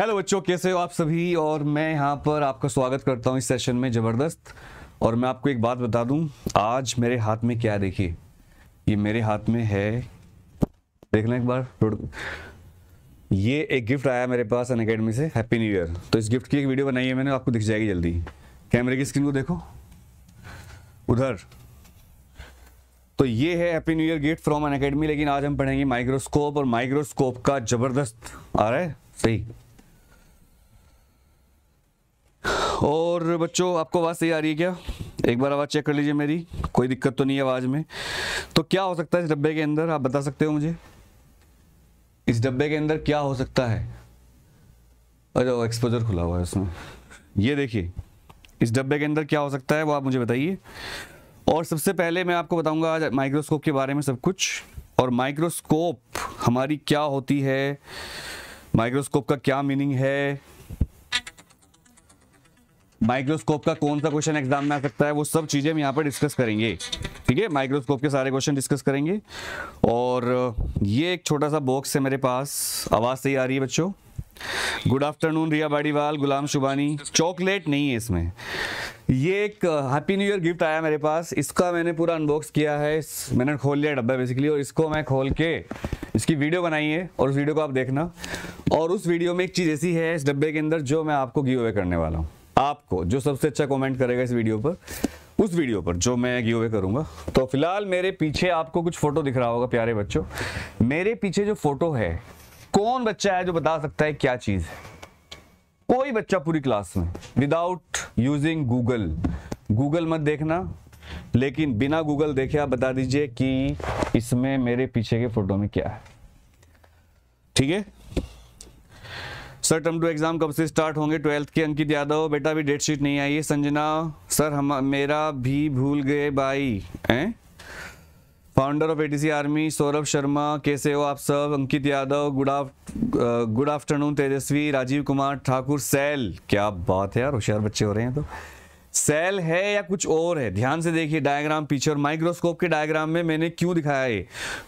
Hello बच्चों कैसे हो आप सभी और मैं यहाँ पर आपका स्वागत करता हूँ इस सेशन में ज़बरदस्त और मैं आपको एक बात बता दूँ आज मेरे हाथ में क्या देखिए ये मेरे हाथ में है देख लें एक बार ये एक गिफ्ट आया मेरे पास अन अकेडमी से हैप्पी न्यू ईयर तो इस गिफ्ट की एक वीडियो बनाई है मैंने आपको दिख जाएगी जल्दी कैमरे की स्क्रीन को देखो उधर तो ये है happy new year gift from Unacademy लेकिन आज हम पढ़ेंगे माइक्रोस्कोप और माइक्रोस्कोप का ज़बरदस्त आ रहा है सही और बच्चों आपको आवाज़ सही आ रही है क्या एक बार आवाज़ चेक कर लीजिए मेरी कोई दिक्कत तो नहीं है आवाज़ में तो क्या हो सकता है इस डब्बे के अंदर आप बता सकते हो मुझे इस डब्बे के अंदर क्या हो सकता है अरे एक्सपोजर खुला हुआ है उसमें ये देखिए इस डब्बे के अंदर क्या हो सकता है वो आप मुझे बताइए और सबसे पहले मैं आपको बताऊंगा आज माइक्रोस्कोप के बारे में सब कुछ और माइक्रोस्कोप हमारी क्या होती है माइक्रोस्कोप का क्या मीनिंग है माइक्रोस्कोप का कौन सा क्वेश्चन एग्जाम में आ सकता है वो सब चीज़ें हम यहाँ पर डिस्कस करेंगे ठीक है माइक्रोस्कोप के सारे क्वेश्चन डिस्कस करेंगे और ये एक छोटा सा बॉक्स है मेरे पास आवाज़ सही आ रही है बच्चों good afternoon Riya Badiwal Ghulam Shubani chocolate नहीं है इसमें ये एक हैप्पी न्यू ईयर गिफ्ट आया मेरे पास इसका मैंने पूरा अनबॉक्स किया है मैंने खोल लिया डब्बा बेसिकली और इसको मैं खोल के इसकी वीडियो बनाई है और उस वीडियो को आप देखना और उस वीडियो में एक चीज़ ऐसी है इस डब्बे के अंदर जो मैं आपको गिव अवे करने वाला हूँ आपको जो सबसे अच्छा कमेंट करेगा इस वीडियो पर उस वीडियो पर जो मैं गिव अवे करूंगा तो फिलहाल मेरे पीछे आपको कुछ फोटो दिख रहा होगा प्यारे बच्चों मेरे पीछे जो फोटो है कौन बच्चा है जो बता सकता है क्या चीज है कोई बच्चा पूरी क्लास में विदाउट यूजिंग गूगल गूगल मत देखना लेकिन बिना गूगल देखे आप बता दीजिए कि इसमें मेरे पीछे के फोटो में क्या है ठीक है सर टर्म टू एग्ज़ाम कब से स्टार्ट होंगे ट्वेल्थ के अंकित यादव बेटा भी डेट शीट नहीं आई है संजना सर हम मेरा भी भूल गए भाई हैं founder of ATC army Saurabh Sharma कैसे हो आप सब Ankit Yadav good af good afternoon Tejasvi Rajeev Kumar Thakur सेल क्या बात है यार होशियार बच्चे हो रहे हैं तो सेल है या कुछ और है ध्यान से देखिए डायग्राम पीछे और माइक्रोस्कोप के डायग्राम में मैंने क्यों दिखाया है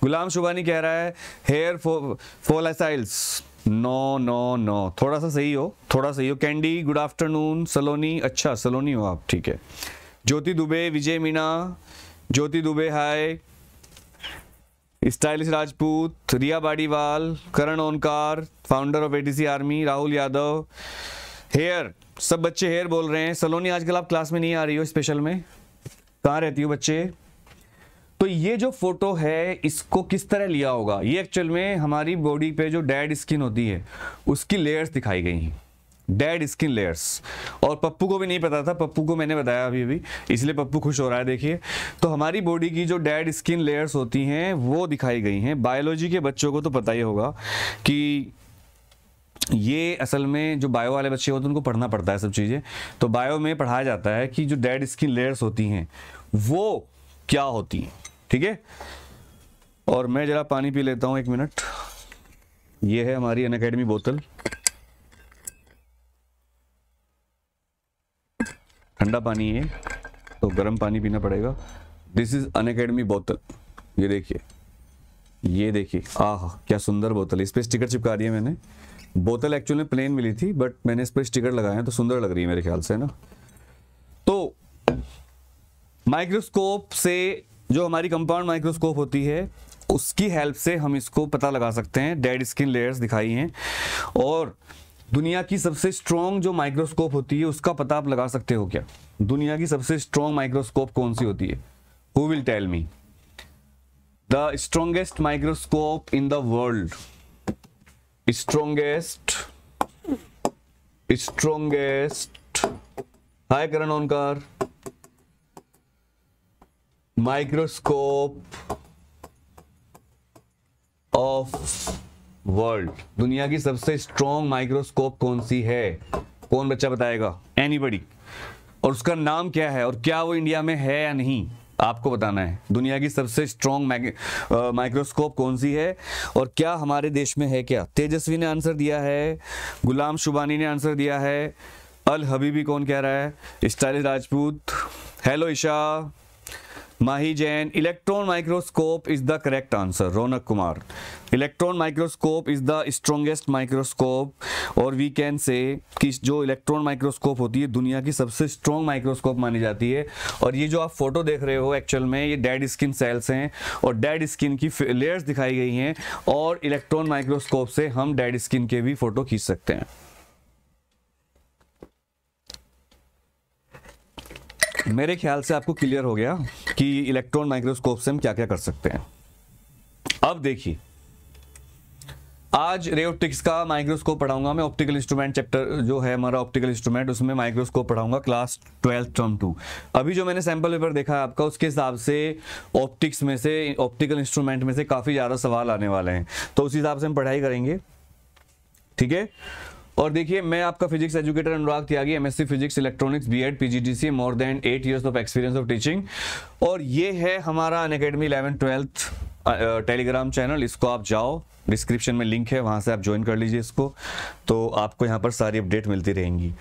गुलाम शुभानी कह रहा है hair fo, follicles no no no थोड़ा सा सही हो थोड़ा सही हो कैंडी गुड आफ्टरनून सलोनी अच्छा सलोनी हो आप ठीक है Jyoti Dubey Vijay Meena Jyoti Dubey hi stylish Rajput Riya Badiwal Karan Onkar founder of ATC army Rahul Yadav here सब बच्चे हेयर बोल रहे हैं सलोनी आजकल आप क्लास में नहीं आ रही हो स्पेशल में कहाँ रहती हो बच्चे तो ये जो फोटो है इसको किस तरह लिया होगा ये एक्चुअल में हमारी बॉडी पे जो डेड स्किन होती है उसकी लेयर्स दिखाई गई हैं डेड स्किन लेयर्स और पप्पू को भी नहीं पता था पप्पू को मैंने बताया अभी अभी इसलिए पप्पू खुश हो रहा है देखिए तो हमारी बॉडी की जो डेड स्किन लेयर्स होती हैं वो दिखाई गई हैं बायोलॉजी के बच्चों को तो पता ही होगा कि ये असल में जो बायो वाले बच्चे होते हैं उनको पढ़ना पड़ता है सब चीज़ें तो बायो में पढ़ाया जाता है कि जो डेड स्किन लेयर्स होती हैं वो क्या होती हैं ठीक है और मैं ज़रा पानी पी लेता हूँ एक मिनट ये है हमारी अन अकेडमी बोतल ठंडा पानी है तो गर्म पानी पीना पड़ेगा दिस इज़ अन अकेडमी बोतल ये देखिए ये देखिए आह क्या सुंदर बोतल इस पर स्टिकर चिपका दिया मैंने बोतल एक्चुअल में प्लेन मिली थी बट मैंने इस पर स्टिकर लगाया तो सुंदर लग रही है मेरे ख्याल से ना तो माइक्रोस्कोप से जो हमारी कंपाउंड माइक्रोस्कोप होती है उसकी हेल्प से हम इसको पता लगा सकते हैं डेड स्किन लेयर्स दिखाई हैं और दुनिया की सबसे स्ट्रॉन्ग जो माइक्रोस्कोप होती है उसका पता आप लगा सकते हो क्या दुनिया की सबसे स्ट्रॉन्ग माइक्रोस्कोप कौन सी होती है who will tell me the strongest microscope in the world strongest strongest hi Karan Onkar microscope of world दुनिया की सबसे स्ट्रॉन्ग माइक्रोस्कोप कौन सी है कौन बच्चा बताएगा एनीबडी और उसका नाम क्या है और क्या वो इंडिया में है या नहीं आपको बताना है दुनिया की सबसे स्ट्रॉन्ग माइक्रोस्कोप कौन सी है और क्या हमारे देश में है क्या तेजस्वी ने आंसर दिया है गुलाम शुबानी ने आंसर दिया है अल हबीबी कौन कह रहा है stylish Rajput hello Isha Mahi Jain electron microscope is the correct answer Raunak Kumar electron microscope is the strongest microscope और वी कैन से कि जो इलेक्ट्रॉन माइक्रोस्कोप होती है दुनिया की सबसे स्ट्रॉन्ग माइक्रोस्कोप मानी जाती है और ये जो आप फोटो देख रहे हो एक्चुअल में ये डेड स्किन सेल्स हैं और डेड स्किन की लेयर्स दिखाई गई हैं और इलेक्ट्रॉन माइक्रोस्कोप से हम डेड स्किन के भी फोटो खींच सकते हैं मेरे ख्याल से आपको क्लियर हो गया कि इलेक्ट्रॉन माइक्रोस्कोप से हम क्या क्या कर सकते हैं अब देखिए आज ऑप्टिक्स का माइक्रोस्कोप पढ़ाऊंगा मैं ऑप्टिकल इंस्ट्रूमेंट चैप्टर जो है हमारा ऑप्टिकल इंस्ट्रूमेंट उसमें माइक्रोस्कोप पढ़ाऊंगा क्लास ट्वेल्थ टर्म टू अभी जो मैंने सैंपल पेपर देखा है आपका उसके हिसाब से ऑप्टिक्स में से ऑप्टिकल इंस्ट्रूमेंट में से काफ़ी ज़्यादा सवाल आने वाले हैं तो उस हिसाब से हम पढ़ाई करेंगे ठीक है और देखिए मैं आपका physics educator Anurag Tyagi MSc physics electronics BEd PGTC more than eight years of experience of teaching और ये है हमारा Unacademy eleven twelfth Telegram channel इसको आप जाओ डिस्क्रिप्शन में लिंक है वहां से आप ज्वाइन कर लीजिए इसको तो आपको यहाँ पर सारी अपडेट मिलती रहेंगी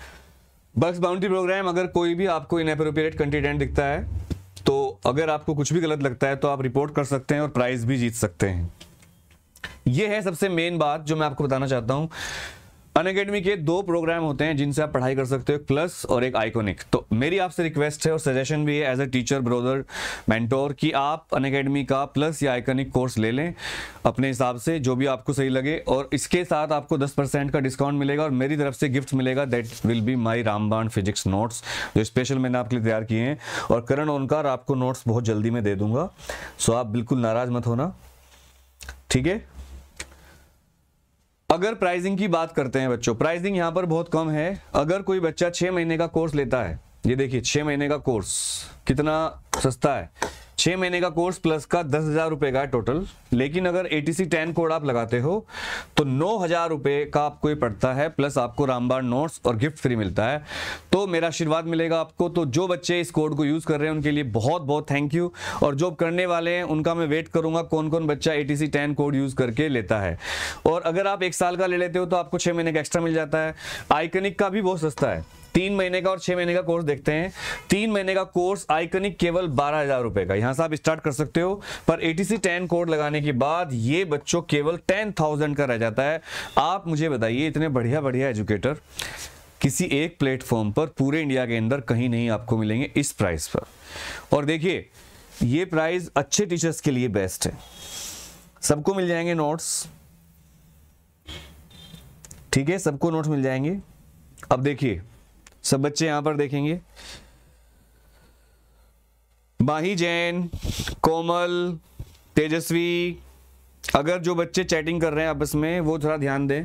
बक्स बाउंड्री प्रोग्राम अगर कोई भी आपको अप्रोप्रिएट कंटेंट दिखता है तो अगर आपको कुछ भी गलत लगता है तो आप रिपोर्ट कर सकते हैं और प्राइज भी जीत सकते हैं ये है सबसे मेन बात जो मैं आपको बताना चाहता हूँ अन अकेडमी के दो प्रोग्राम होते हैं जिनसे आप पढ़ाई कर सकते हो प्लस और एक आइकोनिक तो मेरी आपसे रिक्वेस्ट है और सजेशन भी है as a teacher brother mentor कि आप अन अकेडमी का प्लस या आइकोनिक कोर्स ले लें अपने हिसाब से जो भी आपको सही लगे और इसके साथ आपको 10 परसेंट का डिस्काउंट मिलेगा और मेरी तरफ से गिफ्ट मिलेगा दैट विल बी माई रामबाण फिजिक्स नोट्स जो स्पेशल मैंने आपके लिए तैयार किए हैं और करण ओनकार आपको नोट्स बहुत जल्दी में दे दूंगा सो आप बिल्कुल नाराज मत होना ठीक है अगर प्राइसिंग की बात करते हैं बच्चों प्राइसिंग यहां पर बहुत कम है अगर कोई बच्चा छह महीने का कोर्स लेता है ये देखिए छह महीने का कोर्स कितना सस्ता है छः महीने का कोर्स प्लस का दस हज़ार रुपये का है टोटल लेकिन अगर A T C ten code आप लगाते हो तो नौ हज़ार रुपये का आपको ये पड़ता है प्लस आपको रामबाण नोट्स और गिफ्ट फ्री मिलता है तो मेरा आशीर्वाद मिलेगा आपको तो जो बच्चे इस कोड को यूज़ कर रहे हैं उनके लिए बहुत बहुत थैंक यू और जो करने वाले हैं उनका मैं वेट करूँगा कौन कौन बच्चा ए टी कोड यूज़ करके लेता है और अगर आप एक साल का ले लेते हो तो आपको छः महीने का एक्स्ट्रा मिल जाता है आइकनिक का भी बहुत सस्ता है तीन महीने का और छः महीने का कोर्स देखते हैं तीन महीने का कोर्स आइकनिक केवल बारह हजार रुपए का यहां से आप स्टार्ट कर सकते हो पर एटीसी टेन कोड लगाने के बाद ये बच्चों केवल टेन थाउजेंड का रह जाता है आप मुझे बताइए इतने बढ़िया बढ़िया एजुकेटर किसी एक प्लेटफॉर्म पर पूरे इंडिया के अंदर कहीं नहीं आपको मिलेंगे इस प्राइस पर और देखिए ये प्राइस अच्छे टीचर्स के लिए बेस्ट है सबको मिल जाएंगे नोट्स ठीक है सबको नोट्स मिल जाएंगे अब देखिए सब बच्चे यहां पर देखेंगे बाही जैन कोमल तेजस्वी अगर जो बच्चे चैटिंग कर रहे हैं आपस में वो थोड़ा ध्यान दें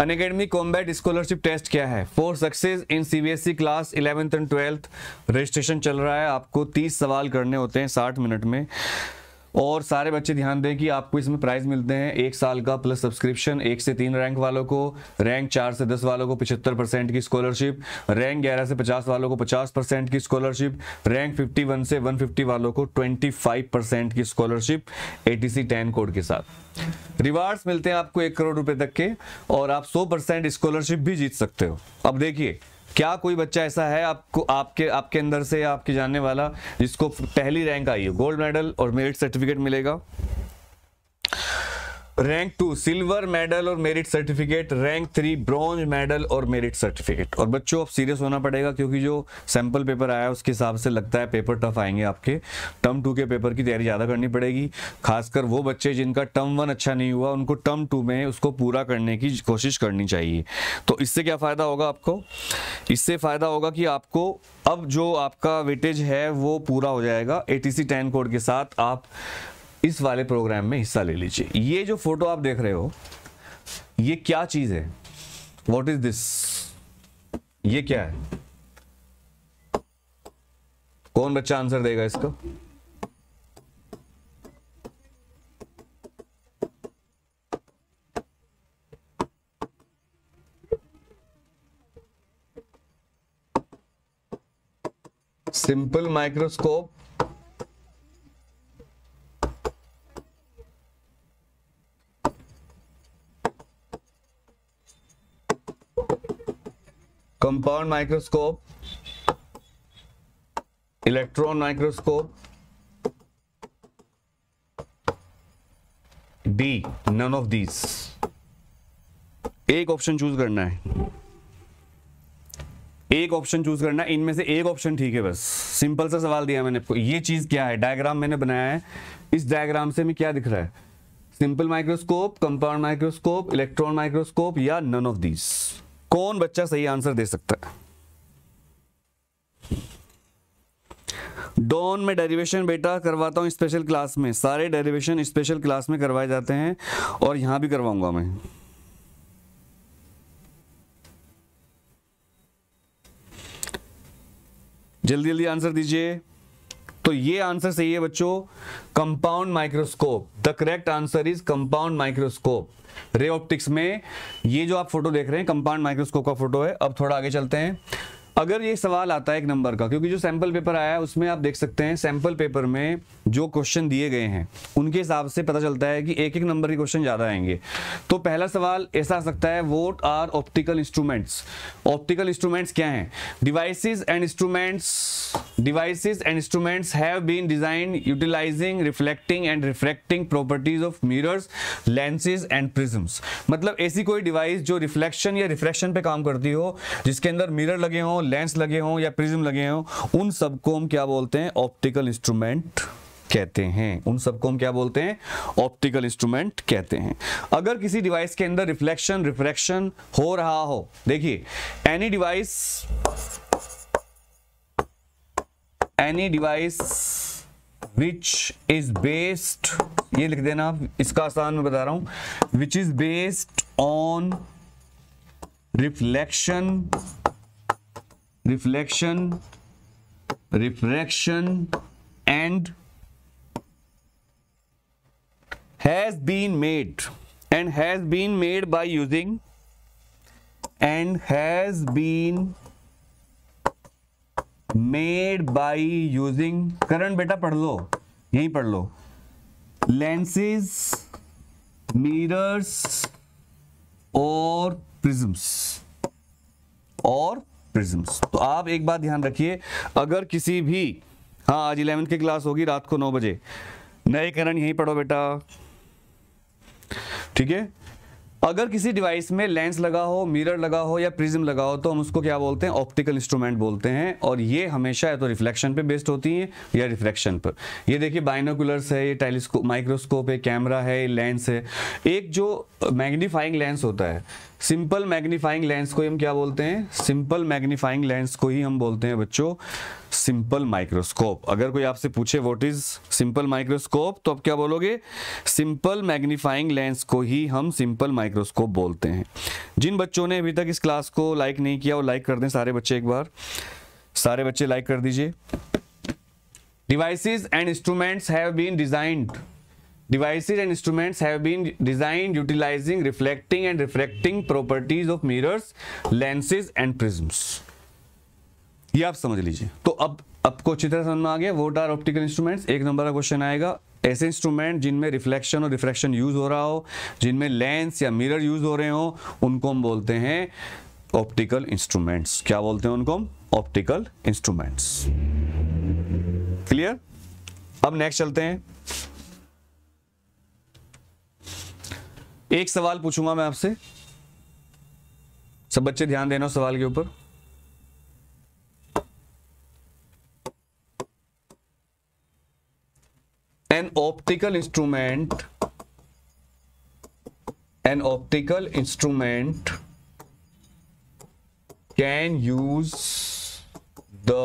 Unacademy combat scholarship test क्या है for success in CBSE class eleventh and twelfth registration चल रहा है आपको तीस सवाल करने होते हैं साठ मिनट में और सारे बच्चे ध्यान दें कि आपको इसमें प्राइज मिलते हैं एक साल का प्लस सब्सक्रिप्शन एक से तीन रैंक वालों को रैंक चार से दस वालों को पिछहत्तर परसेंट की स्कॉलरशिप रैंक ग्यारह से पचास वालों को पचास परसेंट की स्कॉलरशिप रैंक फिफ्टी वन से वन फिफ्टी वालों को ट्वेंटी फाइव परसेंट की scholarship A T C code के साथ रिवार्ड्स मिलते हैं आपको एक करोड़ रुपए तक के और आप सौ परसेंट स्कॉलरशिप भी जीत सकते हो अब देखिए क्या कोई बच्चा ऐसा है आपको आपके आपके अंदर से आपके जानने वाला जिसको पहली रैंक आई है गोल्ड मेडल और मेरिट सर्टिफिकेट मिलेगा रैंक टू सिल्वर मेडल और merit certificate rank three bronze medal और मेरिट सर्टिफिकेट और बच्चों अब सीरियस होना पड़ेगा क्योंकि जो सैम्पल पेपर आया उसके हिसाब से लगता है पेपर टफ आएंगे आपके टर्म टू के पेपर की तैयारी ज़्यादा करनी पड़ेगी खासकर वो बच्चे जिनका टर्म वन अच्छा नहीं हुआ उनको टर्म टू में उसको पूरा करने की कोशिश करनी चाहिए तो इससे क्या फ़ायदा होगा आपको इससे फ़ायदा होगा कि आपको अब जो आपका वेटेज है वो पूरा हो जाएगा A T C ten code के साथ आप इस वाले प्रोग्राम में हिस्सा ले लीजिए ये जो फोटो आप देख रहे हो ये क्या चीज है वॉट इज दिस ये क्या है कौन बच्चा आंसर देगा इसको simple microscope compound microscope electron microscope D none of these एक ऑप्शन चूज करना है एक ऑप्शन चूज करना है इनमें से एक ऑप्शन ठीक है बस सिंपल सा सवाल दिया मैंने आपको ये चीज क्या है डायग्राम मैंने बनाया है इस डायग्राम से मैं क्या दिख रहा है simple microscope compound microscope electron microscope या नन ऑफ दीज कौन बच्चा सही आंसर दे सकता है डॉन में डेरिवेशन बेटा करवाता हूं स्पेशल क्लास में सारे डेरिवेशन स्पेशल क्लास में करवाए जाते हैं और यहां भी करवाऊंगा मैं जल्दी जल्दी आंसर दीजिए तो ये आंसर सही है बच्चों compound microscope the correct answer is compound microscope ray optics में ये जो आप फोटो देख रहे हैं कंपाउंड माइक्रोस्कोप का फोटो है अब थोड़ा आगे चलते हैं अगर ये सवाल आता है एक नंबर का क्योंकि जो सैंपल पेपर आया है उसमें आप देख सकते हैं सैंपल पेपर में जो क्वेश्चन दिए गए हैं उनके हिसाब से पता चलता है कि एक एक नंबर के क्वेश्चन ज़्यादा आएंगे तो पहला सवाल ऐसा आ सकता है what are optical instruments optical instruments क्या हैं devices and instruments devices and instruments have been design utilising reflecting and reflecting properties of mirrors lenses and prisms मतलब ऐसी कोई डिवाइस जो रिफ्लेक्शन या रिफ्लेक्शन पे काम करती हो जिसके अंदर मिररर लगे हों लेंस लगे हों या प्रिज्म लगे हों उन सबको हम क्या बोलते हैं ऑप्टिकल इंस्ट्रूमेंट कहते हैं उन सबको हम क्या बोलते हैं ऑप्टिकल इंस्ट्रूमेंट कहते हैं अगर किसी डिवाइस के अंदर रिफ्लेक्शन रिफ्रैक्शन हो रहा हो देखिए any device any device which is based ये लिख देना आप इसका आसान में बता रहा हूं which is based on reflection reflection refraction and has been made and has been made by using and has been made by using Karan बेटा पढ़ लो यहीं पढ़ लो लेंसेज मिरर्स और प्रिज्म्स और प्रिज्म्स तो आप एक बात ध्यान रखिए अगर किसी भी हाँ आज इलेवेंथ की क्लास होगी रात को नौ बजे नए करण यहीं पढ़ो बेटा ठीक है अगर किसी डिवाइस में लेंस लगा हो मिरर लगा हो या प्रिज्म लगा हो तो हम उसको क्या बोलते हैं ऑप्टिकल इंस्ट्रूमेंट बोलते हैं और ये हमेशा या तो रिफ्लेक्शन पे बेस्ड होती हैं या रिफ्लेक्शन पर ये देखिए बाइनोकुलर्स है ये टेलीस्कोप माइक्रोस्कोप है कैमरा है लेंस है एक जो मैग्नीफाइंग लेंस होता है सिंपल मैग्नीफाइंग लेंस को हम क्या बोलते हैं सिंपल मैग्नीफाइंग लेंस को ही हम बोलते हैं बच्चों सिंपल माइक्रोस्कोप अगर कोई आपसे पूछे व्हाट इज सिंपल माइक्रोस्कोप तो आप क्या बोलोगे सिंपल मैग्नीफाइंग लेंस को ही हम सिंपल माइक्रोस्कोप बोलते हैं जिन बच्चों ने अभी तक इस क्लास को लाइक नहीं किया वो लाइक कर दें सारे बच्चे एक बार सारे बच्चे लाइक कर दीजिए devices and instruments have been designed devices and instruments have been designed utilizing reflecting and refracting properties of mirrors lenses and prisms ये आप समझ लीजिए तो अब आपको अच्छी तरह समझ में आ गया वोट आर ऑप्टिकल इंस्ट्रूमेंट्स एक नंबर का क्वेश्चन आएगा ऐसे इंस्ट्रूमेंट जिनमें रिफ्लेक्शन और रिफ्रेक्शन यूज हो रहा हो जिनमें लेंस या मिरर यूज हो रहे हो उनको हम बोलते हैं ऑप्टिकल इंस्ट्रूमेंट्स क्या बोलते हैं उनको हम ऑप्टिकल इंस्ट्रूमेंट्स क्लियर अब नेक्स्ट चलते हैं एक सवाल पूछूंगा मैं आपसे सब बच्चे ध्यान देना सवाल के ऊपर an optical instrument an optical instrument can use the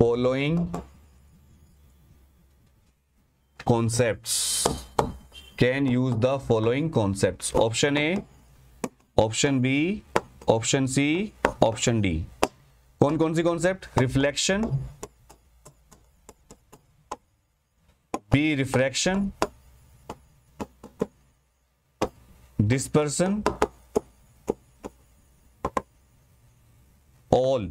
following concepts can use the following concept option A option B option C option D कौन कौन सी concept reflection B refraction dispersion all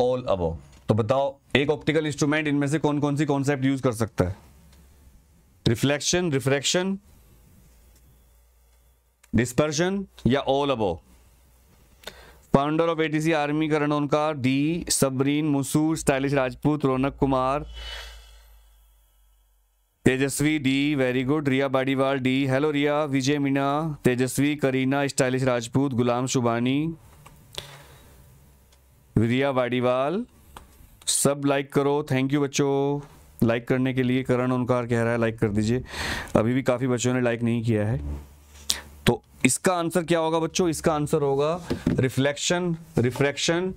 all above तो बताओ एक optical instrument इनमें से कौन कौन सी कॉन्सेप्ट यूज कर सकता है रिफ्लेक्शन रिफ्रैक्शन डिस्पर्शन या all above founder of ATC army Karan उनका D Sabreen Musur stylish Rajput Raunak Kumar Tejasvi D very good Riya Badiwal D hello Riya Vijay Meena Tejasvi Kareena stylish Rajput Ghulam Shubani Riya Badiwal सब लाइक करो थैंक यू बच्चों लाइक करने के लिए करण ओंकार कह रहा है लाइक कर दीजिए अभी भी काफ़ी बच्चों ने लाइक नहीं किया है तो इसका आंसर क्या होगा बच्चों इसका आंसर होगा रिफ्लेक्शन रिफ्रैक्शन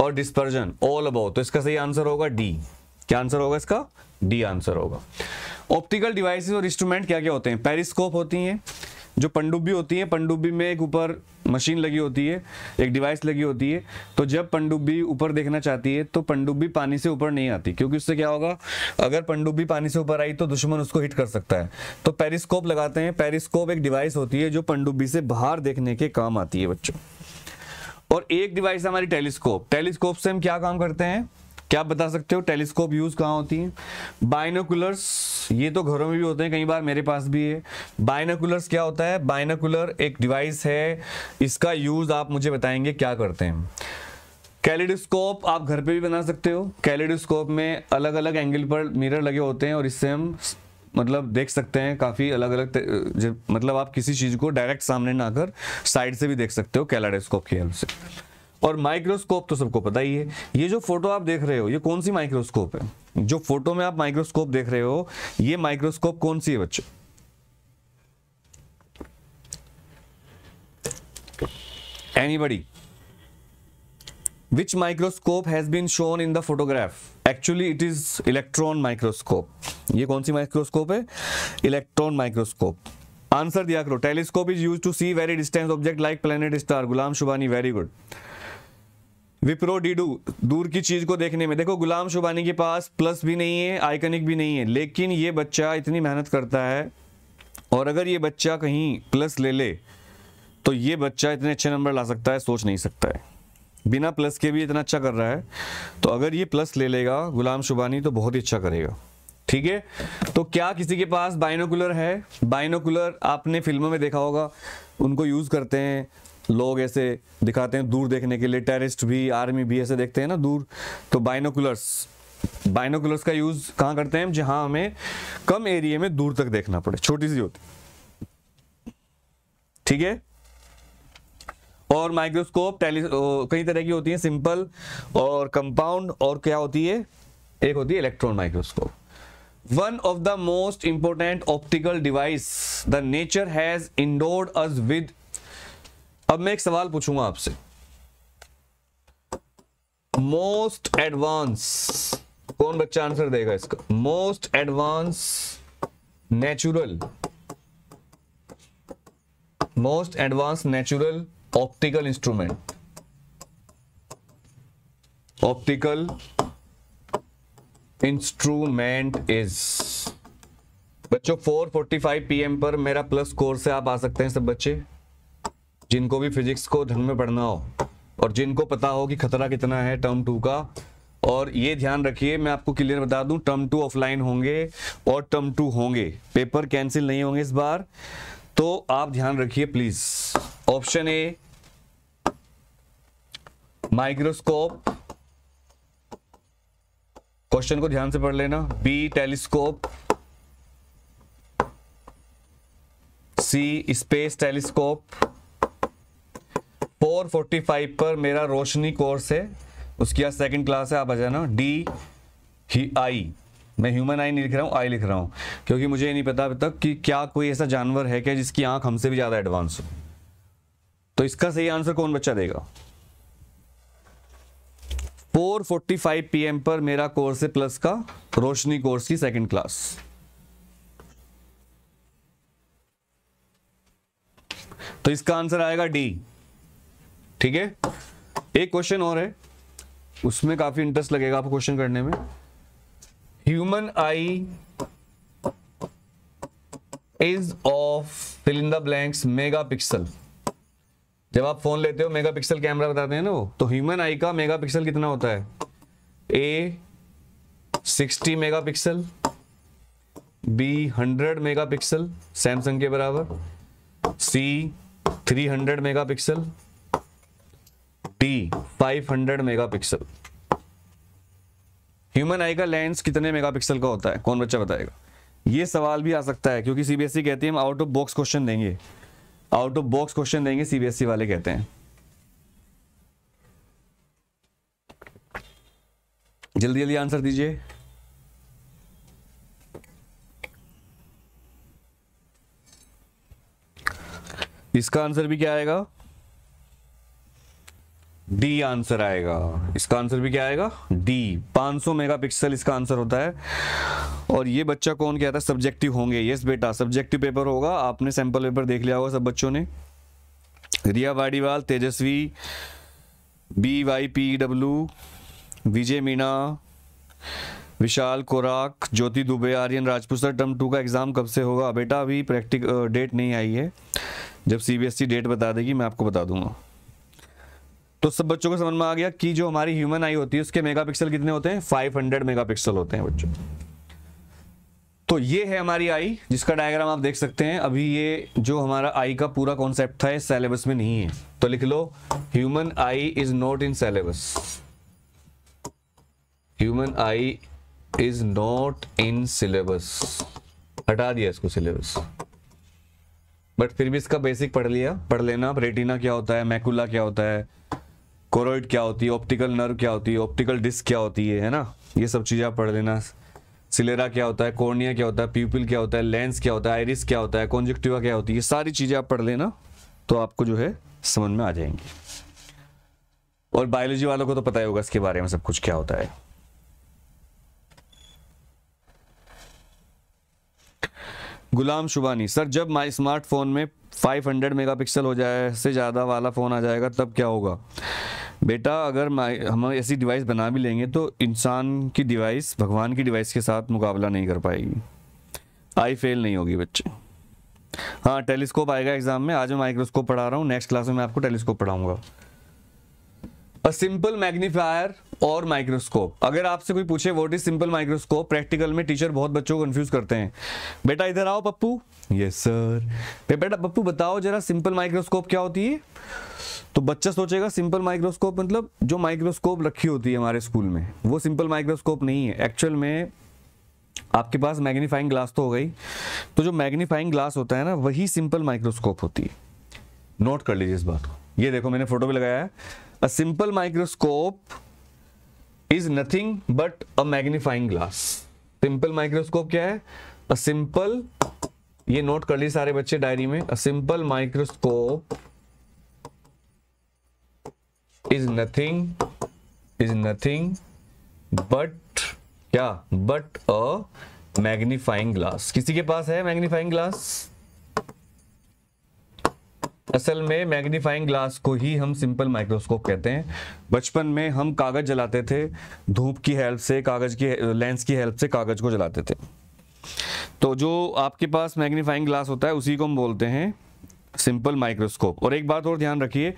और डिस्पर्जन ऑल अबाउट तो इसका सही आंसर होगा डी क्या आंसर होगा इसका डी आंसर होगा ऑप्टिकल डिवाइसेस और इंस्ट्रूमेंट क्या क्या होते हैं पेरिस्कोप होती हैं जो पनडुब्बी होती है पनडुब्बी में एक ऊपर मशीन लगी होती है एक डिवाइस लगी होती है तो जब पनडुब्बी ऊपर देखना चाहती है तो पनडुब्बी पानी से ऊपर नहीं आती क्योंकि उससे क्या होगा अगर पंडुब्बी पानी से ऊपर आई तो दुश्मन उसको हिट कर सकता है तो पेरिस्कोप लगाते हैं पेरिस्कोप एक डिवाइस होती है जो पनडुब्बी से बाहर देखने के काम आती है बच्चों और एक डिवाइस हमारी टेलीस्कोप टेलीस्कोप से हम क्या काम करते हैं क्या बता सकते हो टेलीस्कोप यूज़ कहाँ होती हैं बाइनोकुलर्स ये तो घरों में भी होते हैं कई बार मेरे पास भी है बाइनोकुलर्स क्या होता है बाइनोकुलर एक डिवाइस है इसका यूज़ आप मुझे बताएंगे क्या करते हैं कैलिडोस्कोप आप घर पे भी बना सकते हो कैलिडोस्कोप में अलग अलग एंगल पर मिरर लगे होते हैं और इससे हम मतलब देख सकते हैं काफ़ी अलग अलग मतलब आप किसी चीज़ को डायरेक्ट सामने ना कर साइड से भी देख सकते हो कैलाडोस्कोप की हेल्प से और माइक्रोस्कोप तो सबको पता ही है ये जो फोटो आप देख रहे हो ये कौन सी माइक्रोस्कोप है जो फोटो में आप माइक्रोस्कोप देख रहे हो ये माइक्रोस्कोप कौन सी है बच्चे anybody which microscope has been shown in the photograph actually it is electron microscope ये कौन सी माइक्रोस्कोप है इलेक्ट्रॉन माइक्रोस्कोप आंसर दिया करो telescope is use to see very distance object like planet star Ghulam Shubani very good Wipro डीडू दूर की चीज़ को देखने में देखो गुलाम शुभानी के पास प्लस भी नहीं है आइकनिक भी नहीं है लेकिन ये बच्चा इतनी मेहनत करता है और अगर ये बच्चा कहीं प्लस ले ले तो ये बच्चा इतने अच्छे नंबर ला सकता है सोच नहीं सकता है बिना प्लस के भी इतना अच्छा कर रहा है तो अगर ये प्लस ले लेगा गुलाम शुभानी तो बहुत ही अच्छा करेगा ठीक है तो क्या किसी के पास बाइनोकुलर है बाइनोकुलर आपने फिल्मों में देखा होगा उनको यूज़ करते हैं लोग ऐसे दिखाते हैं दूर देखने के लिए टेररिस्ट भी आर्मी भी ऐसे देखते हैं ना दूर तो बाइनोकुलर्स बाइनोकुलर्स का यूज़ कहाँ करते हैं जहां हमें कम एरिया में दूर तक देखना पड़े छोटी सी होती ठीक है और माइक्रोस्कोप टेली कई तरह की होती है सिंपल और कंपाउंड और क्या होती है एक होती है electron microscope one of the most important optical device the nature has endowed us with अब मैं एक सवाल पूछूंगा आपसे मोस्ट एडवांस कौन बच्चा आंसर देगा इसका most advance natural most advance natural optical instrument optical instrument is बच्चों 4:45 पीएम पर मेरा प्लस कोर्स है आप आ सकते हैं सब बच्चे जिनको भी फिजिक्स को धन में पढ़ना हो और जिनको पता हो कि खतरा कितना है टर्म टू का और ये ध्यान रखिए मैं आपको क्लियर बता दूं टर्म टू ऑफलाइन होंगे और टर्म टू होंगे पेपर कैंसिल नहीं होंगे इस बार तो आप ध्यान रखिए please option A microscope question को ध्यान से पढ़ लेना B telescope C space telescope four forty five पर मेरा रोशनी कोर्स है उसकी आज सेकेंड क्लास है आप आ जाना डी ही आई मैं ह्यूमन आई नहीं लिख रहा हूँ आई लिख रहा हूँ क्योंकि मुझे ये नहीं पता अभी तक कि क्या कोई ऐसा जानवर है क्या जिसकी आंख हमसे भी ज़्यादा एडवांस हो तो इसका सही आंसर कौन बच्चा देगा 4:45 फोर्टी पर मेरा कोर्स है प्लस का रोशनी कोर्स की सेकंड क्लास तो इसका आंसर आएगा डी ठीक है एक क्वेश्चन और है उसमें काफी इंटरेस्ट लगेगा आपको क्वेश्चन करने में human eye is of fill in the blanks megapixel जब आप फोन लेते हो मेगा पिक्सल कैमरा बताते हैं ना वो तो ह्यूमन आई का मेगा पिक्सल कितना होता है A 60 megapixel B 100 megapixel Samsung के बराबर C 300 megapixel D 500 megapixel human eye का लेंस कितने मेगापिक्सल का होता है कौन बच्चा बताएगा ये सवाल भी आ सकता है क्योंकि सीबीएसई e कहती है हम आउट ऑफ बॉक्स क्वेश्चन देंगे आउट ऑफ बॉक्स क्वेश्चन देंगे सीबीएसई e वाले कहते हैं जल्दी जल्दी आंसर दीजिए इसका आंसर भी क्या आएगा डी आंसर आएगा इसका आंसर भी क्या आएगा डी 500 मेगापिक्सल इसका आंसर होता है और ये बच्चा कौन कहता है सब्जेक्टिव होंगे यस बेटा सब्जेक्टिव पेपर होगा आपने सैंपल पेपर देख लिया होगा सब बच्चों ने Riya Wadiwal Tejasvi B Y P W Vijay Meena Vishal Korak Jyoti Dubey Aryan Rajput term two का एग्ज़ाम कब से होगा बेटा अभी प्रैक्टिक डेट नहीं आई है जब सी डेट e बता देगी मैं आपको बता दूंगा तो सब बच्चों को समझ में आ गया कि जो हमारी ह्यूमन आई होती है उसके मेगापिक्सल कितने होते हैं 500 मेगापिक्सल होते हैं बच्चों तो ये है हमारी आई जिसका डायग्राम आप देख सकते हैं अभी ये जो हमारा आई का पूरा कॉन्सेप्ट था सिलेबस में नहीं है तो लिख लो human eye is not in syllabus human eye is not in syllabus हटा दिया इसको सिलेबस बट फिर भी इसका बेसिक पढ़ लिया पढ़ लेना रेटिना क्या होता है मैकुला क्या होता है कोरोइड क्या होती है ऑप्टिकल नर्व क्या होती है ऑप्टिकल डिस्क क्या होती है है ना ये सब चीज़ें आप पढ़ लेना सिलेरा क्या होता है कॉर्निया क्या होता है प्यूपिल क्या होता है लेंस क्या होता है आयरिस क्या होता है कॉन्जेक्टिवा क्या होती है ये सारी चीज़ें आप पढ़ लेना तो आपको जो है समझ में आ जाएंगी और बायोलॉजी वालों को तो पता ही होगा इसके बारे में सब कुछ क्या होता है गुलाम शुभानी सर जब माई स्मार्टफोन में 500 मेगापिक्सल हो जाए से ज़्यादा वाला फ़ोन आ जाएगा तब क्या होगा बेटा अगर हम ऐसी डिवाइस बना भी लेंगे तो इंसान की डिवाइस भगवान की डिवाइस के साथ मुकाबला नहीं कर पाएगी आई फेल नहीं होगी बच्चे हाँ टेलीस्कोप आएगा एग्जाम में आज मैं माइक्रोस्कोप पढ़ा रहा हूँ नेक्स्ट क्लास में मैं आपको टेलीस्कोप पढ़ाऊंगा अ सिंपल मैग्नीफायर और माइक्रोस्कोप अगर आपसे कोई पूछे what is simple microscope practical में टीचर बहुत बच्चों को कंफ्यूज करते हैं बेटा इधर आओ पप्पू यस सर बेटा पप्पू बताओ जरा सिंपल माइक्रोस्कोप क्या होती है तो बच्चा सोचेगा सिंपल माइक्रोस्कोप मतलब जो माइक्रोस्कोप रखी होती है हमारे स्कूल में वो सिंपल माइक्रोस्कोप नहीं है एक्चुअल में आपके पास मैग्नीफाइंग ग्लास तो हो गई तो जो मैग्नीफाइंग ग्लास होता है ना वही सिंपल माइक्रोस्कोप होती है नोट कर लीजिए इस बात को ये देखो मैंने फोटो भी लगाया है simple microscope is nothing but a magnifying glass simple microscope क्या है अ सिंपल ये नोट कर ली सारे बच्चे डायरी में a simple microscope is nothing is nothing but क्या बट अ मैग्नीफाइंग ग्लास किसी के पास है मैग्नीफाइंग ग्लास असल में मैग्नीफाइंग ग्लास को ही हम सिंपल माइक्रोस्कोप कहते हैं बचपन में हम कागज जलाते थे धूप की हेल्प से कागज की लेंस की हेल्प से कागज को जलाते थे तो जो आपके पास मैग्नीफाइंग ग्लास होता है उसी को हम बोलते हैं सिंपल माइक्रोस्कोप और एक बात और ध्यान रखिए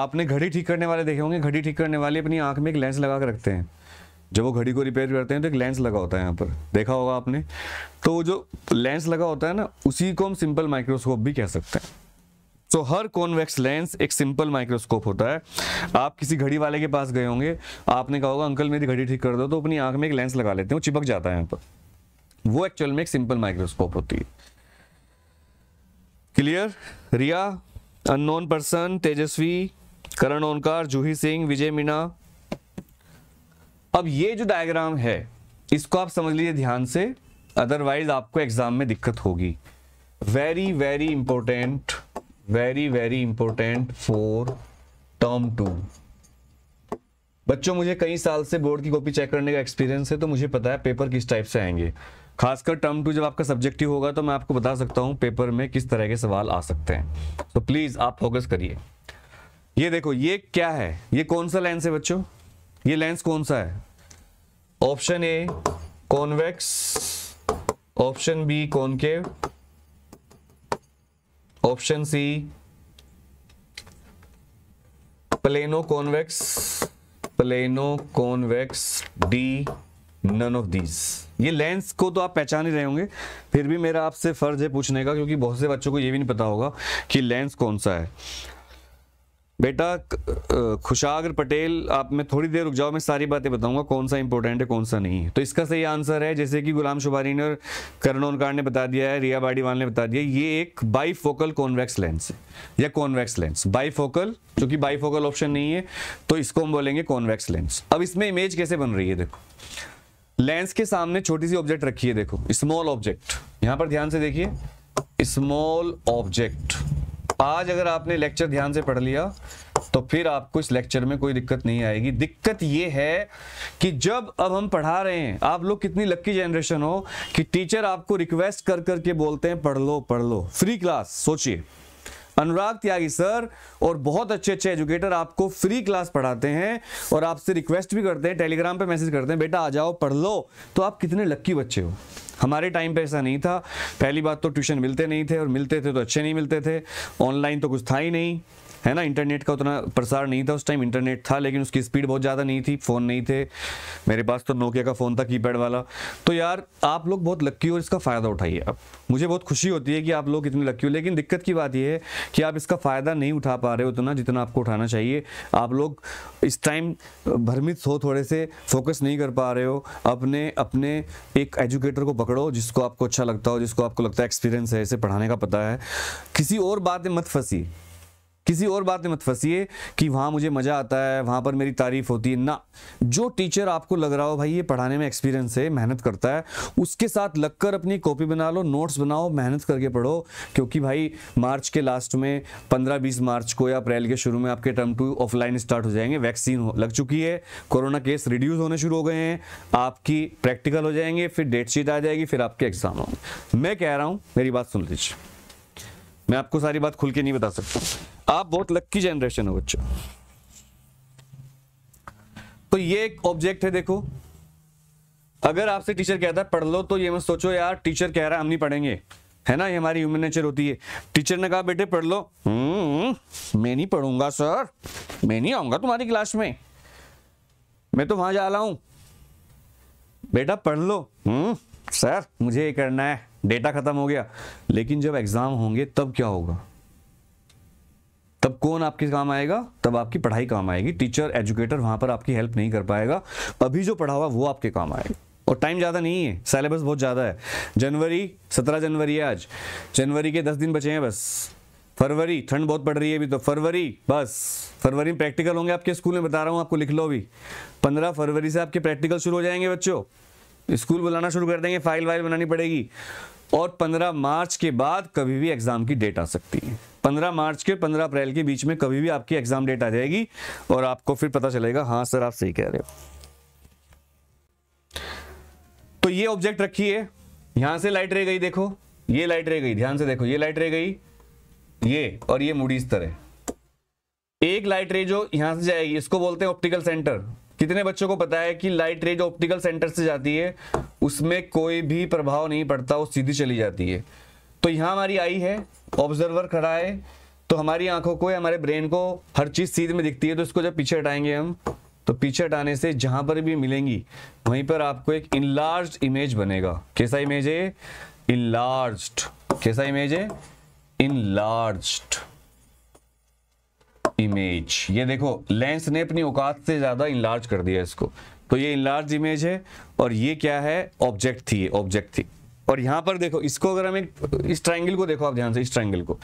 आपने घड़ी ठीक करने वाले देखे होंगे घड़ी ठीक करने वाले अपनी आंख में एक लेंस लगा कर रखते हैं जब वो घड़ी को रिपेयर करते हैं तो एक लेंस लगा होता है यहाँ पर देखा होगा आपने तो जो लेंस लगा होता है ना उसी को हम सिंपल माइक्रोस्कोप भी कह सकते हैं सो so, हर कॉन्वेक्स लेंस एक सिंपल माइक्रोस्कोप होता है आप किसी घड़ी वाले के पास गए होंगे आपने कहा होगा अंकल मेरी घड़ी ठीक कर दो तो अपनी आंख में एक लेंस लगा लेते हैं वो चिपक जाता है यहाँ पर वो एक्चुअल में एक सिंपल माइक्रोस्कोप होती है clear Riya unknown person Tejasvi Karan Onkar Juhi Singh Vijay Meena अब ये जो डायग्राम है इसको आप समझ लीजिए ध्यान से अदरवाइज आपको एग्जाम में दिक्कत होगी very very important very very important for term two बच्चों मुझे कई साल से बोर्ड की कॉपी चेक करने का एक्सपीरियंस है तो मुझे पता है पेपर किस टाइप से आएंगे खासकर टर्म टू जब आपका सब्जेक्टिव होगा तो मैं आपको बता सकता हूँ पेपर में किस तरह के सवाल आ सकते हैं तो प्लीज़ आप फोकस करिए ये देखो ये क्या है ये कौन सा लेंस है बच्चों ये लेंस कौन सा है option A convex option B concave option C plano convex plano convex D none of these ये लेंस को तो आप पहचान ही रहे होंगे फिर भी मेरा आपसे फर्ज है पूछने का क्योंकि बहुत से बच्चों को ये भी नहीं पता होगा कि लेंस कौन सा है बेटा खुशागर पटेल आप मैं थोड़ी देर रुक जाओ मैं सारी बातें बताऊंगा कौन सा इंपॉर्टेंट है कौन सा नहीं है तो इसका सही आंसर है जैसे कि गुलाम शुभारी ने और ओनकार ने बता दिया है रिया बाडीवाल ने बता दिया ये एक बाईफोकल कॉन्वेक्स लेंस है या कॉन्वेक्स लेंस बाईफोकल क्योंकि बाईफोकल ऑप्शन नहीं है तो इसको हम बोलेंगे कॉन्वेक्स लेंस अब इसमें इमेज कैसे बन रही है देखो लेंस के सामने छोटी सी ऑब्जेक्ट रखी है देखो स्मॉल ऑब्जेक्ट यहां पर ध्यान से देखिए स्मॉल ऑब्जेक्ट आज अगर आपने लेक्चर ध्यान से पढ़ लिया तो फिर आपको इस लेक्चर में कोई दिक्कत नहीं आएगी दिक्कत ये है कि जब अब हम पढ़ा रहे हैं आप लोग कितनी लक्की जनरेशन हो कि टीचर आपको रिक्वेस्ट कर करके बोलते हैं पढ़ लो पढ़ लो फ्री क्लास सोचिए अनुराग त्यागी सर और बहुत अच्छे अच्छे एजुकेटर आपको फ्री क्लास पढ़ाते हैं और आपसे रिक्वेस्ट भी करते हैं टेलीग्राम पे मैसेज करते हैं बेटा आ जाओ पढ़ लो तो आप कितने लक्की बच्चे हो हमारे टाइम पे ऐसा नहीं था पहली बात तो ट्यूशन मिलते नहीं थे और मिलते थे तो अच्छे नहीं मिलते थे ऑनलाइन तो कुछ था ही नहीं है ना इंटरनेट का उतना प्रसार नहीं था उस टाइम इंटरनेट था लेकिन उसकी स्पीड बहुत ज़्यादा नहीं थी फ़ोन नहीं थे मेरे पास तो नोकिया का फ़ोन था कीपैड वाला तो यार आप लोग बहुत लक्की हो और इसका फ़ायदा उठाइए आप मुझे बहुत खुशी होती है कि आप लोग इतने लक्की हो लेकिन दिक्कत की बात यह है कि आप इसका फ़ायदा नहीं उठा पा रहे हो उतना जितना आपको उठाना चाहिए आप लोग इस टाइम भ्रमित हो थोड़े से फोकस नहीं कर पा रहे हो अपने अपने एक एजुकेटर को पकड़ो जिसको आपको अच्छा लगता हो जिसको आपको लगता है एक्सपीरियंस है इसे पढ़ाने का पता है किसी और बात में मत फंसी किसी और बात में मत फंसिए कि वहाँ मुझे मज़ा आता है वहाँ पर मेरी तारीफ़ होती है ना जो टीचर आपको लग रहा हो भाई ये पढ़ाने में एक्सपीरियंस है मेहनत करता है उसके साथ लगकर अपनी कॉपी बना लो नोट्स बनाओ मेहनत करके पढ़ो क्योंकि भाई मार्च के लास्ट में पंद्रह बीस मार्च को या अप्रैल के शुरू में आपके टर्म टू ऑफलाइन स्टार्ट हो जाएंगे वैक्सीन लग चुकी है कोरोना केस रिड्यूस होने शुरू हो गए हैं आपकी प्रैक्टिकल हो जाएंगे फिर डेट शीट आ जाएगी फिर आपके एग्जाम होंगे मैं कह रहा हूँ मेरी बात सुन लीजिए मैं आपको सारी बात खुल के नहीं बता सकता आप बहुत लक्की जनरेशन हो बच्चों तो ये एक ऑब्जेक्ट है देखो अगर आपसे टीचर कहता है पढ़ लो तो ये मत सोचो यार टीचर कह रहा है हम नहीं पढ़ेंगे है ना ये हमारी ह्यूमन नेचर होती है टीचर ने कहा बेटे पढ़ लो हम्म, मैं नहीं पढ़ूंगा सर मैं नहीं आऊंगा तुम्हारी क्लास में मैं तो वहां जा रहा हूं बेटा पढ़ लो सर हम्म, मुझे ये करना है डेटा खत्म हो गया लेकिन जब एग्जाम होंगे तब क्या होगा तब कौन आपके काम आएगा तब आपकी पढ़ाई काम आएगी टीचर एजुकेटर वहां पर आपकी हेल्प नहीं कर पाएगा अभी जो पढ़ा हुआ वो आपके काम आएगा और टाइम ज़्यादा नहीं है सिलेबस बहुत ज़्यादा है जनवरी सत्रह जनवरी है आज जनवरी के दस दिन बचे हैं बस फरवरी ठंड बहुत पड़ रही है अभी तो फरवरी बस फरवरी में प्रैक्टिकल होंगे आपके स्कूल में बता रहा हूँ आपको लिख लो अभी पंद्रह फरवरी से आपके प्रैक्टिकल शुरू हो जाएंगे बच्चों स्कूल बुलाना शुरू कर देंगे फाइल वाइल बनानी पड़ेगी और पंद्रह मार्च के बाद कभी भी एग्ज़ाम की डेट आ सकती है पंद्रह मार्च के पंद्रह अप्रैल के बीच में कभी भी आपकी एग्जाम डेट आ जाएगी और आपको फिर पता चलेगा हाँ सर आप सही कह रहे हो तो ये ऑब्जेक्ट रखिए यहां से लाइट रह गई देखो ये लाइट रह गई ध्यान से देखो ये लाइट रह गई ये और ये मुड़ी इस तरह एक लाइट रे जो यहां से जाएगी इसको बोलते हैं ऑप्टिकल सेंटर कितने बच्चों को पता है कि लाइट रे जो ऑप्टिकल सेंटर से जाती है उसमें कोई भी प्रभाव नहीं पड़ता वो सीधी चली जाती है तो यहाँ हमारी आई है ऑब्जर्वर खड़ा है तो हमारी आंखों को हमारे ब्रेन को हर चीज़ सीध में दिखती है तो इसको जब पीछे हटाएंगे हम तो पीछे हटाने से जहां पर भी मिलेंगी वहीं पर आपको एक इनलार्ज इमेज बनेगा कैसा इमेज है इनलार्ज कैसा इमेज है इनलार्ज इमेज ये देखो लेंस ने अपनी औकात से ज्यादा इनलार्ज कर दिया इसको तो ये इनलार्ज इमेज है और ये क्या है ऑब्जेक्ट थी ऑब्जेक्ट थी और यहां पर देखो इसको अगर हम एक इस ट्राइंगल को देखो आप ध्यान से इस ट्राइंगल को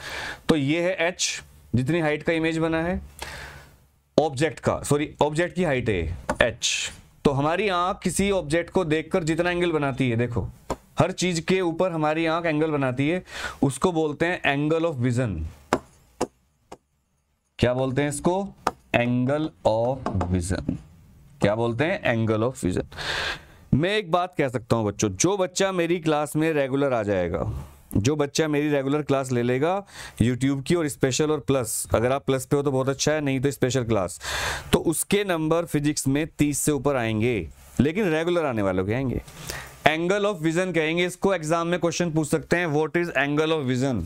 तो ये है एच जितनी हाइट का इमेज बना है ऑब्जेक्ट का सॉरी ऑब्जेक्ट की हाइट है एच तो हमारी आंख किसी ऑब्जेक्ट को देखकर जितना एंगल बनाती है देखो हर चीज के ऊपर हमारी आंख एंगल बनाती है उसको बोलते हैं एंगल ऑफ विजन क्या बोलते हैं इसको एंगल ऑफ विजन क्या बोलते हैं एंगल ऑफ विजन मैं एक बात कह सकता हूँ बच्चों जो बच्चा मेरी क्लास में रेगुलर आ जाएगा जो बच्चा मेरी रेगुलर क्लास ले लेगा यूट्यूब की और स्पेशल और प्लस अगर आप प्लस पे हो तो बहुत अच्छा है नहीं तो स्पेशल क्लास तो उसके नंबर फिजिक्स में तीस से ऊपर आएंगे लेकिन रेगुलर आने वालों के आएंगे एंगल ऑफ विजन कहेंगे इसको एग्जाम में क्वेश्चन पूछ सकते हैं what is angle of vision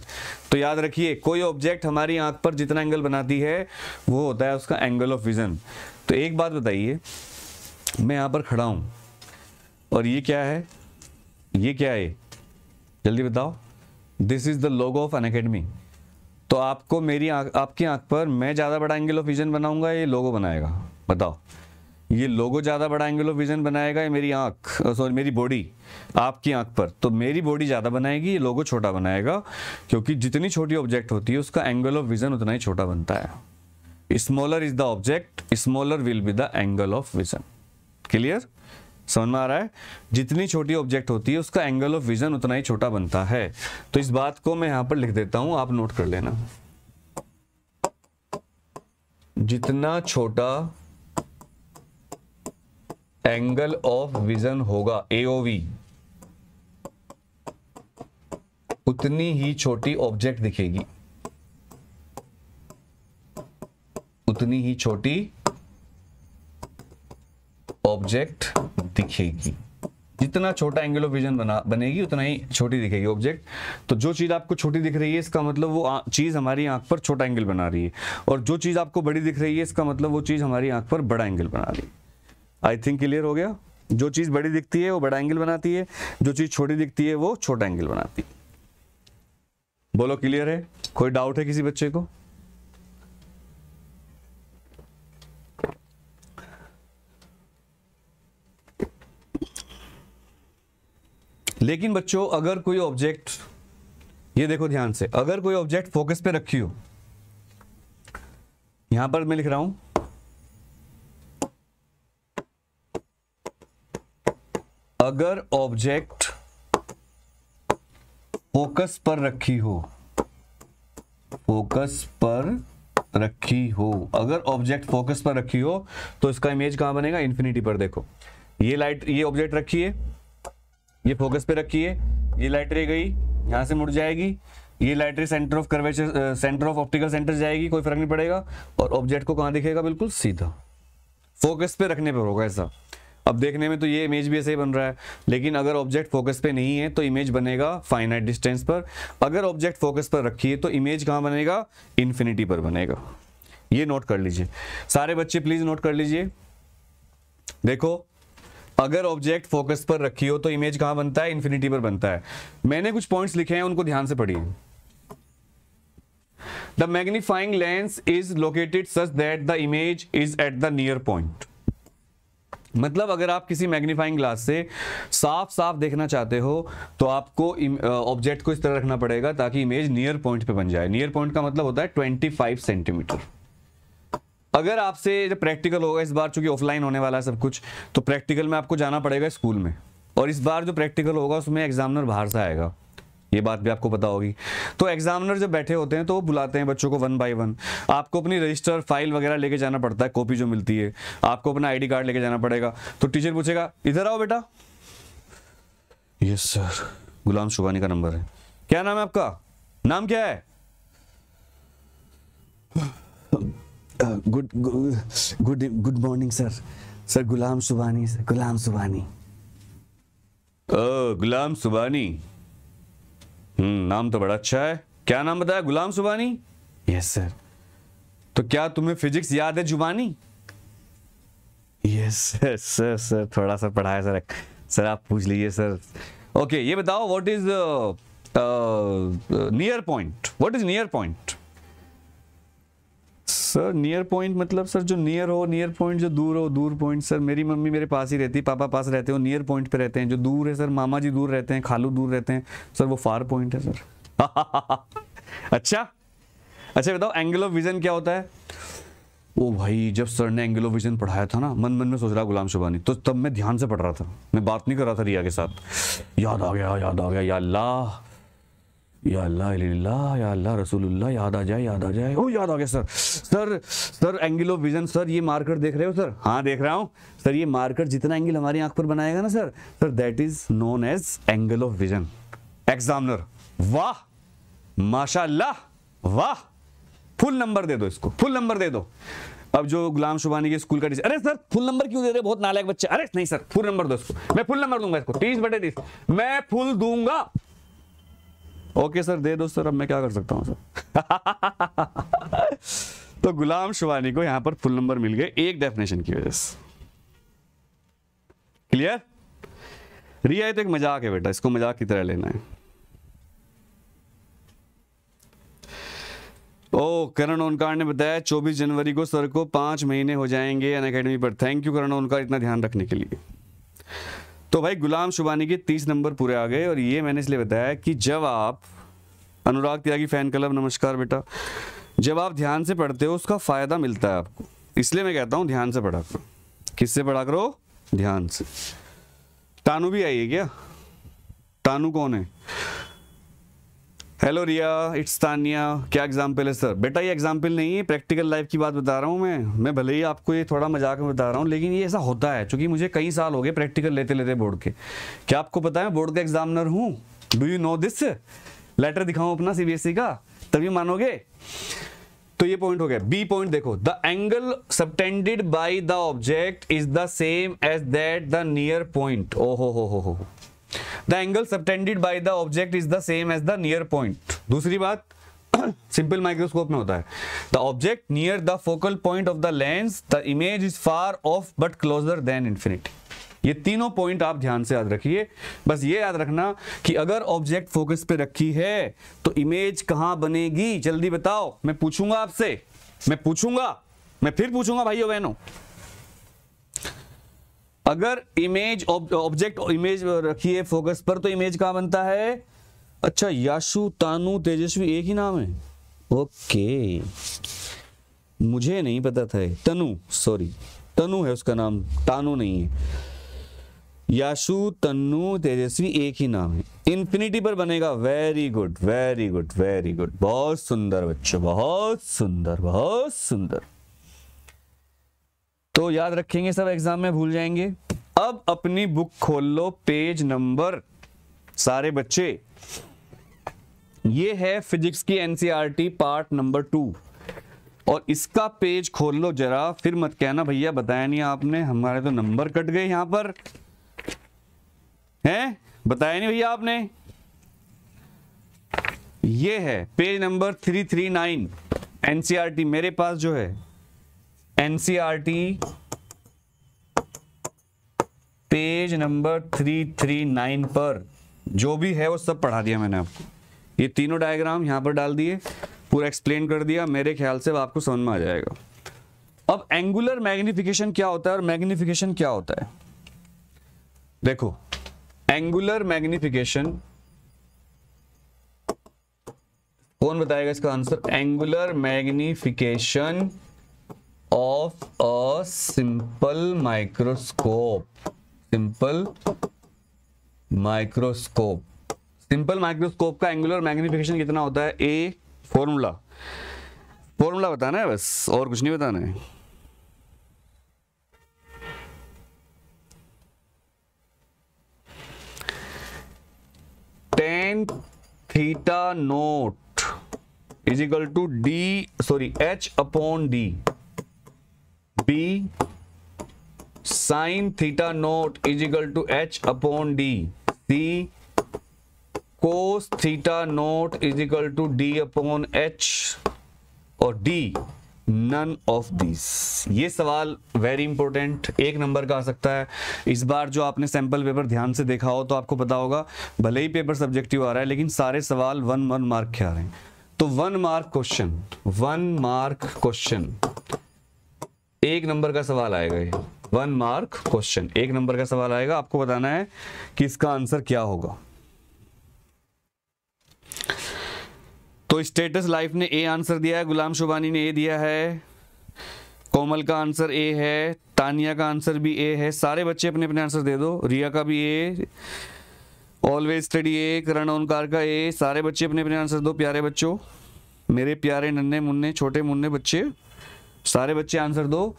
तो याद रखिए कोई ऑब्जेक्ट हमारी आंख पर जितना एंगल बनाती है वो होता है उसका एंगल ऑफ विजन तो एक बात बताइए मैं यहाँ पर खड़ा हूँ और ये क्या है ये क्या है जल्दी बताओ this is the logo of an academy तो आपको मेरी आ, आपकी आंख पर मैं ज़्यादा बड़ा एंगल ऑफ विजन बनाऊंगा ये लोगो बनाएगा बताओ ये लोगो ज़्यादा बड़ा एंगल ऑफ विजन बनाएगा ये मेरी आंख सॉरी मेरी बॉडी आपकी आंख पर तो मेरी बॉडी ज़्यादा बनाएगी ये लोगो छोटा बनाएगा क्योंकि जितनी छोटी ऑब्जेक्ट होती है उसका एंगल ऑफ विजन उतना ही छोटा बनता है smaller is the object smaller will be the angle of vision clear समझ में आ रहा है जितनी छोटी ऑब्जेक्ट होती है उसका एंगल ऑफ विजन उतना ही छोटा बनता है तो इस बात को मैं यहां पर लिख देता हूं आप नोट कर लेना जितना छोटा एंगल ऑफ विजन होगा एओवी उतनी ही छोटी ऑब्जेक्ट दिखेगी उतनी ही छोटी ऑब्जेक्ट दिखेगी जितना छोटा एंगल ऑफ विजन बना बनेगी उतना ही छोटी दिखेगी ऑब्जेक्ट तो जो चीज़ आपको छोटी दिख रही है इसका मतलब वो चीज़ हमारी आंख पर छोटा एंगल बना रही है और जो चीज़ आपको बड़ी दिख रही है इसका मतलब वो चीज़ हमारी आंख पर बड़ा एंगल बना रही है आई थिंक क्लियर हो गया जो चीज़ बड़ी दिखती है वो बड़ा एंगल बनाती है जो चीज़ छोटी दिखती है वो छोटा एंगल बनाती है बोलो क्लियर है कोई डाउट है किसी बच्चे को लेकिन बच्चों अगर कोई ऑब्जेक्ट ये देखो ध्यान से अगर कोई ऑब्जेक्ट फोकस पे रखी हो यहां पर मैं लिख रहा हूं अगर ऑब्जेक्ट फोकस पर रखी हो फोकस पर रखी हो अगर ऑब्जेक्ट फोकस पर रखी हो तो इसका इमेज कहां बनेगा इंफिनिटी पर देखो ये लाइट ये ऑब्जेक्ट रखी है ये फोकस पे रखिए ये लाइट रे गई यहाँ से मुड़ जाएगी ये light ray center of curvature center of optical center जाएगी कोई फर्क नहीं पड़ेगा और ऑब्जेक्ट को कहाँ दिखेगा बिल्कुल सीधा फोकस पे रखने पर होगा ऐसा अब देखने में तो ये इमेज भी ऐसे ही बन रहा है लेकिन अगर ऑब्जेक्ट फोकस पे नहीं है तो इमेज बनेगा फाइनाइट डिस्टेंस पर अगर ऑब्जेक्ट फोकस पर रखिए तो इमेज कहाँ बनेगा इन्फिनिटी पर बनेगा ये नोट कर लीजिए सारे बच्चे प्लीज़ नोट कर लीजिए देखो अगर ऑब्जेक्ट फोकस पर रखी हो तो इमेज कहां बनता है इंफिनिटी पर बनता है मैंने कुछ पॉइंट्स लिखे हैं उनको ध्यान से पढ़िए the magnifying lens is located such that the image is at the near point मतलब अगर आप किसी मैग्नीफाइंग ग्लास से साफ साफ देखना चाहते हो तो आपको ऑब्जेक्ट uh, को इस तरह रखना पड़ेगा ताकि इमेज नियर पॉइंट पे बन जाए नियर पॉइंट का मतलब होता है 25 सेंटीमीटर अगर आपसे जब प्रैक्टिकल होगा इस बार चूंकि ऑफलाइन होने वाला है सब कुछ तो प्रैक्टिकल में आपको जाना पड़ेगा स्कूल में और इस बार जो प्रैक्टिकल होगा उसमें एग्जामिनर बाहर से आएगा ये बात भी आपको पता होगी तो एग्जामिनर जब बैठे होते हैं तो वो बुलाते हैं बच्चों को वन बाय वन आपको अपनी रजिस्टर फाइल वगैरह लेके जाना पड़ता है कॉपी जो मिलती है आपको अपना आईडी कार्ड लेके जाना पड़ेगा तो टीचर पूछेगा इधर आओ बेटा यस सर गुलाम शुभानी का नंबर है क्या नाम है आपका नाम क्या है good good good morning sir sir Ghulam Subhani sir Ghulam Subhani ओ गुलाम सुबानी हम्म नाम तो बड़ा अच्छा है क्या नाम बताया गुलाम सुबानी यस सर तो क्या तुम्हें फिजिक्स याद है जुबानी यस सर सर सर थोड़ा सा पढ़ाया सर सर आप पूछ लीजिए सर ओके ये बताओ what is near point what is near point sir near point मतलब सर जो नियर हो नियर पॉइंट जो दूर हो दूर पॉइंट सर मेरी मम्मी मेरे पास ही रहती है पापा पास रहते हो नियर पॉइंट पे रहते हैं जो दूर है सर मामा जी दूर रहते हैं खालू दूर रहते हैं सर वो फार पॉइंट है सर अच्छा अच्छा बताओ एंगल ऑफ विजन क्या होता है ओ भाई जब सर ने एंगल ऑफ विजन पढ़ाया था ना मन मन में सोच रहा गुलाम शुबानी तो तब मैं ध्यान से पढ़ रहा था मैं बात नहीं कर रहा था रिया के साथ याद आ गया याद आ गया या अल्लाह या अल्लाह या अल्लाह रसूलुल्लाह याद आ जाए याद आ जाए ओ याद आ गया sir sir sir angle of vision sir ये मार्कर देख रहे हो सर हाँ देख रहा हूँ सर ये मार्कर जितना एंगल हमारी आंख पर बनाएगा ना sir sir that is known as angle of vision examiner वाह माशाल्लाह वाह फुल नंबर दे दो इसको फुल नंबर दे दो अब जो गुलाम शुभानी के स्कूल का अरे सर फुल नंबर क्यों दे रहे बहुत नालायक बच्चे अरे नहीं सर फुल नंबर दो इसको मैं फुल नंबर दूंगा इसको तीस बटे तीस मैं फुल दूंगा ओके सर दे दो सर अब मैं क्या कर सकता हूँ सर तो गुलाम शिवानी को यहां पर फुल नंबर मिल गए एक डेफिनेशन की वजह से क्लियर तो एक मजाक है बेटा इसको मजाक की तरह लेना है ओ oh, करण ओनकार ने बताया 24 जनवरी को सर को पांच महीने हो जाएंगे अन पर थैंक यू करण ओनकार इतना ध्यान रखने के लिए तो भाई गुलाम शुबानी के तीस नंबर पूरे आ गए और ये मैंने इसलिए बताया कि जब आप अनुराग त्यागी फैन क्लब नमस्कार बेटा जब आप ध्यान से पढ़ते हो उसका फ़ायदा मिलता है आपको इसलिए मैं कहता हूँ ध्यान से पढ़ा करो किससे पढ़ा करो ध्यान से तानू भी आई है क्या तानू कौन है हेलो रिया इट्स तानिया क्या एग्जाम्पल है सर बेटा ये एग्जाम्पल नहीं है प्रैक्टिकल लाइफ की बात बता रहा हूँ मैं मैं भले ही आपको ये थोड़ा मजाक में बता रहा हूँ लेकिन ये ऐसा होता है क्योंकि मुझे कई साल हो गए प्रैक्टिकल लेते लेते बोर्ड के क्या आपको पता है बोर्ड का एग्जामिनर हूँ do you know this letter दिखाऊँ अपना सी e का तभी मानोगे तो ये पॉइंट हो गया बी पॉइंट देखो the angle subtended by the object is the same as that the near point ओ हो हो हो the angle subtended by the object is the same as the near point दूसरी बात सिंपल माइक्रोस्कोप में होता है the object near the focal point of the lens the image is far off but closer than infinity ये तीनों point आप ध्यान से याद रखिए बस ये याद रखना कि अगर ऑब्जेक्ट फोकस पे रखी है तो इमेज कहां बनेगी जल्दी बताओ मैं पूछूंगा आपसे मैं पूछूंगा मैं फिर पूछूंगा भाइयों बहनों अगर इमेज ऑब्जेक्ट इमेज रखिए फोकस पर तो इमेज कहा बनता है अच्छा याशु तानु तेजस्वी एक ही नाम है ओके मुझे नहीं पता था तनु सॉरी तनु है उसका नाम तानु नहीं है याशु तनु तेजस्वी एक ही नाम है इन्फिनिटी पर बनेगा very good very good very good बहुत सुंदर बच्चों बहुत सुंदर बहुत सुंदर तो याद रखेंगे सब एग्जाम में भूल जाएंगे अब अपनी बुक खोल लो पेज नंबर सारे बच्चे ये है फिजिक्स की एनसीईआरटी पार्ट नंबर टू और इसका पेज खोल लो जरा फिर मत कहना भैया बताया नहीं आपने हमारे तो नंबर कट गए यहां पर हैं बताया नहीं भैया आपने ये है page number three three nine NCERT मेरे पास जो है NCERT page number three three nine पर जो भी है वो सब पढ़ा दिया मैंने आपको ये तीनों डायग्राम यहां पर डाल दिए पूरा एक्सप्लेन कर दिया मेरे ख्याल से आपको समझ में आ जाएगा अब एंगुलर मैग्निफिकेशन क्या होता है और मैग्निफिकेशन क्या होता है देखो एंगुलर मैग्निफिकेशन कौन बताएगा इसका answer angular magnification of a simple microscope simple microscope simple microscope का एंगुलर मैग्निफिकेशन कितना होता है ए फॉर्मूला फॉर्मूला बताना है बस और कुछ नहीं बताना है tan theta nought is equal to D sorry H upon D B sine theta nought is equal to H upon D C cos theta nought is equal to D upon H और D none of this ये सवाल very important एक नंबर का आ सकता है इस बार जो आपने सैंपल पेपर ध्यान से देखा हो तो आपको पता होगा भले ही पेपर सब्जेक्टिव आ रहा है लेकिन सारे सवाल वन वन मार्क के आ रहे हैं तो one mark question one mark question एक नंबर का सवाल आएगा ये वन मार्क क्वेश्चन एक नंबर का सवाल आएगा आपको बताना है कि इसका आंसर क्या होगा तो स्टेटस लाइफ ने ए आंसर दिया है गुलाम शुभानी ने ए दिया है कोमल का आंसर ए है तानिया का आंसर भी ए है सारे बच्चे अपने अपने आंसर दे दो रिया का भी ए ऑलवेज स्टडी ए करण ओंकार का ए सारे बच्चे अपने अपने आंसर दो प्यारे बच्चों मेरे प्यारे नन्हे मुन्ने छोटे मुन्ने बच्चे सारे बच्चे आंसर दो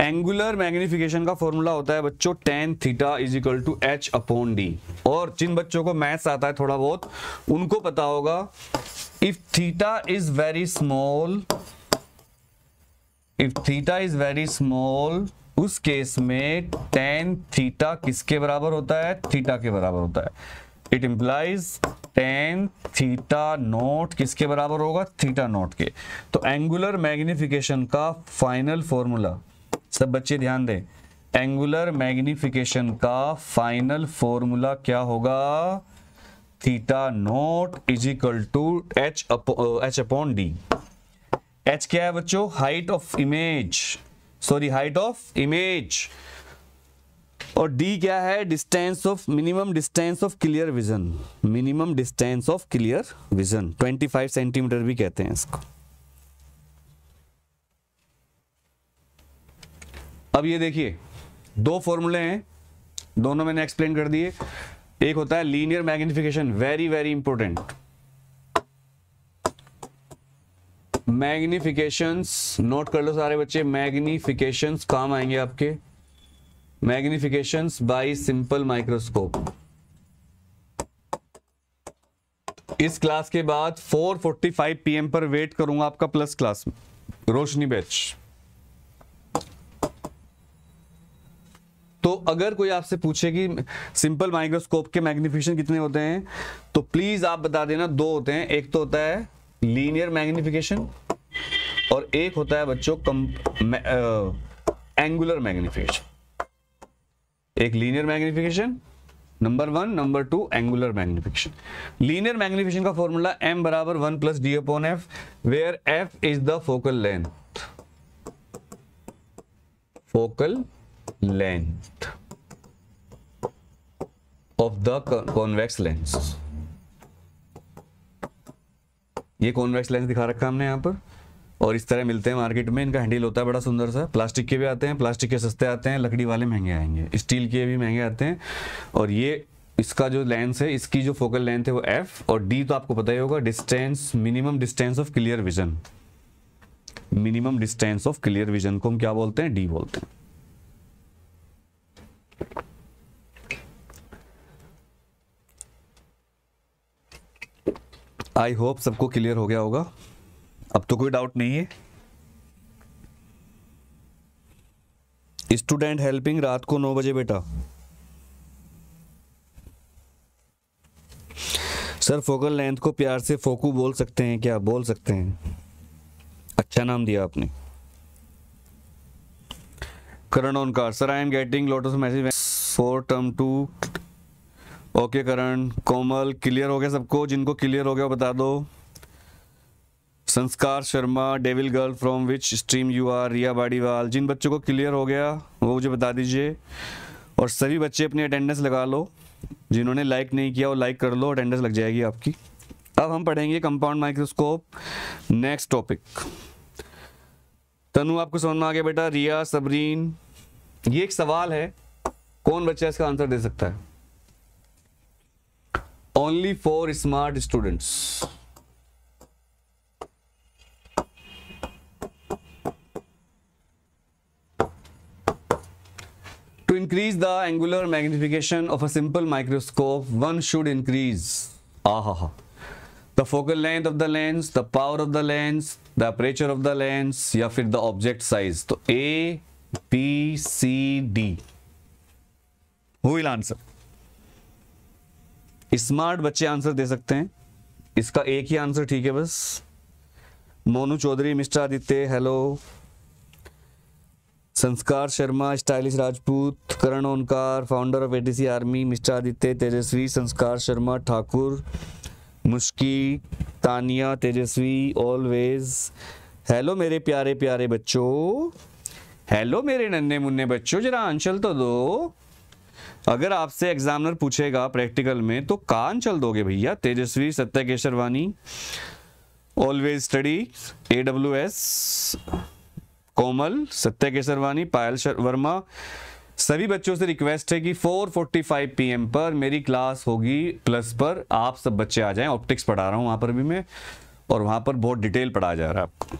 एंगुलर मैग्निफिकेशन का फॉर्मूला होता है बच्चों tan theta is equal to H upon D और जिन बच्चों को मैथ्स आता है थोड़ा बहुत उनको पता होगा if theta is very small if theta is very small उस केस में टेन थीटा किसके बराबर होता है थीटा के बराबर होता है it implies tan theta nought किसके बराबर होगा थीटा नोट के तो एंगुलर मैग्निफिकेशन का फाइनल फॉर्मूला सब बच्चे ध्यान दें एंगुलर मैग्निफिकेशन का फाइनल फॉर्मूला क्या होगा theta nought is equal to H H upon D H क्या है बच्चों height of image sorry height of image और डी क्या है distance of minimum distance of clear vision minimum distance of clear vision 25 centimetre भी कहते हैं इसको अब ये देखिए दो फॉर्मूले हैं दोनों मैंने एक्सप्लेन कर दिए एक होता है linear magnification very very important magnifications note कर लो सारे बच्चे मैग्निफिकेशंस काम आएंगे आपके मैग्निफिकेशन बाय सिंपल माइक्रोस्कोप इस क्लास के बाद 4:45 पीएम पर वेट करूंगा आपका प्लस क्लास में रोशनी बैच तो अगर कोई आपसे पूछे कि सिंपल माइक्रोस्कोप के मैग्निफिकेशन कितने होते हैं तो प्लीज आप बता देना दो होते हैं एक तो होता है लीनियर मैग्निफिकेशन और एक होता है बच्चों कम, एंगुलर मैग्निफिकेशन एक linear magnification number one number two angular magnification linear magnification का फॉर्मूला एम बराबर one plus D upon F where F is the focal length focal length of the convex lens ये convex lens दिखा रखा हमने यहां पर और इस तरह मिलते हैं मार्केट में इनका हैंडल होता है बड़ा सुंदर सा प्लास्टिक के भी आते हैं प्लास्टिक के सस्ते आते हैं लकड़ी वाले महंगे आएंगे स्टील के भी महंगे आते हैं और ये इसका जो लेंस है इसकी जो फोकल लेंथ है वो एफ और डी तो आपको पता ही होगा distance minimum distance of clear vision minimum distance of clear vision को हम क्या बोलते हैं डी बोलते हैं आई होप सबको क्लियर हो गया होगा अब तो कोई डाउट नहीं है स्टूडेंट हेल्पिंग रात को नौ बजे बेटा सर फोकल लेंथ को प्यार से फोकू बोल सकते हैं क्या बोल सकते हैं अच्छा नाम दिया आपने Karan Onkar sir I am getting lotus message for term two okay Karan Komal clear हो गया सबको जिनको क्लियर हो गया बता दो Sanskar Sharma devil girl from which stream you are Riya Badiwal जिन बच्चों को क्लियर हो गया वो मुझे बता दीजिए और सभी बच्चे अपनी अटेंडेंस लगा लो जिन्होंने लाइक नहीं किया वो लाइक कर लो अटेंडेंस लग जाएगी आपकी अब हम पढ़ेंगे compound microscope next topic Tanu आपको समझ में आ गया बेटा रिया सबरीन ये एक सवाल है कौन बच्चा इसका आंसर दे सकता है only for smart students to increase the angular magnification of a simple microscope one should increase आहा the focal length of the lens the power of the lens the aperture of the lens या फिर the object size तो A B C D who will answer smart बच्चे answer दे सकते हैं इसका एक ही आंसर ठीक है बस Monu Chaudhary mister Aditya hello Sanskar Sharma stylish Rajput Karan Onkar founder of ATC army mister Aditya Tejasvi Sanskar Sharma Thakur Mushki Tania Tejasvi always hello मेरे प्यारे प्यारे बच्चों हेलो मेरे नन्हे मुन्ने बच्चों जरा आंचल तो दो अगर आपसे एग्जामिनर पूछेगा प्रैक्टिकल में तो कान चल दोगे भैया तेजस्वी Satya Kesarwani always study A W S Komal Satya Kesarwani पायल वर्मा सभी बच्चों से रिक्वेस्ट है कि 4:45 पीएम पर मेरी क्लास होगी प्लस पर आप सब बच्चे आ जाएं ऑप्टिक्स पढ़ा रहा हूं वहां पर भी मैं और वहां पर बहुत डिटेल पढ़ा जा रहा है आपको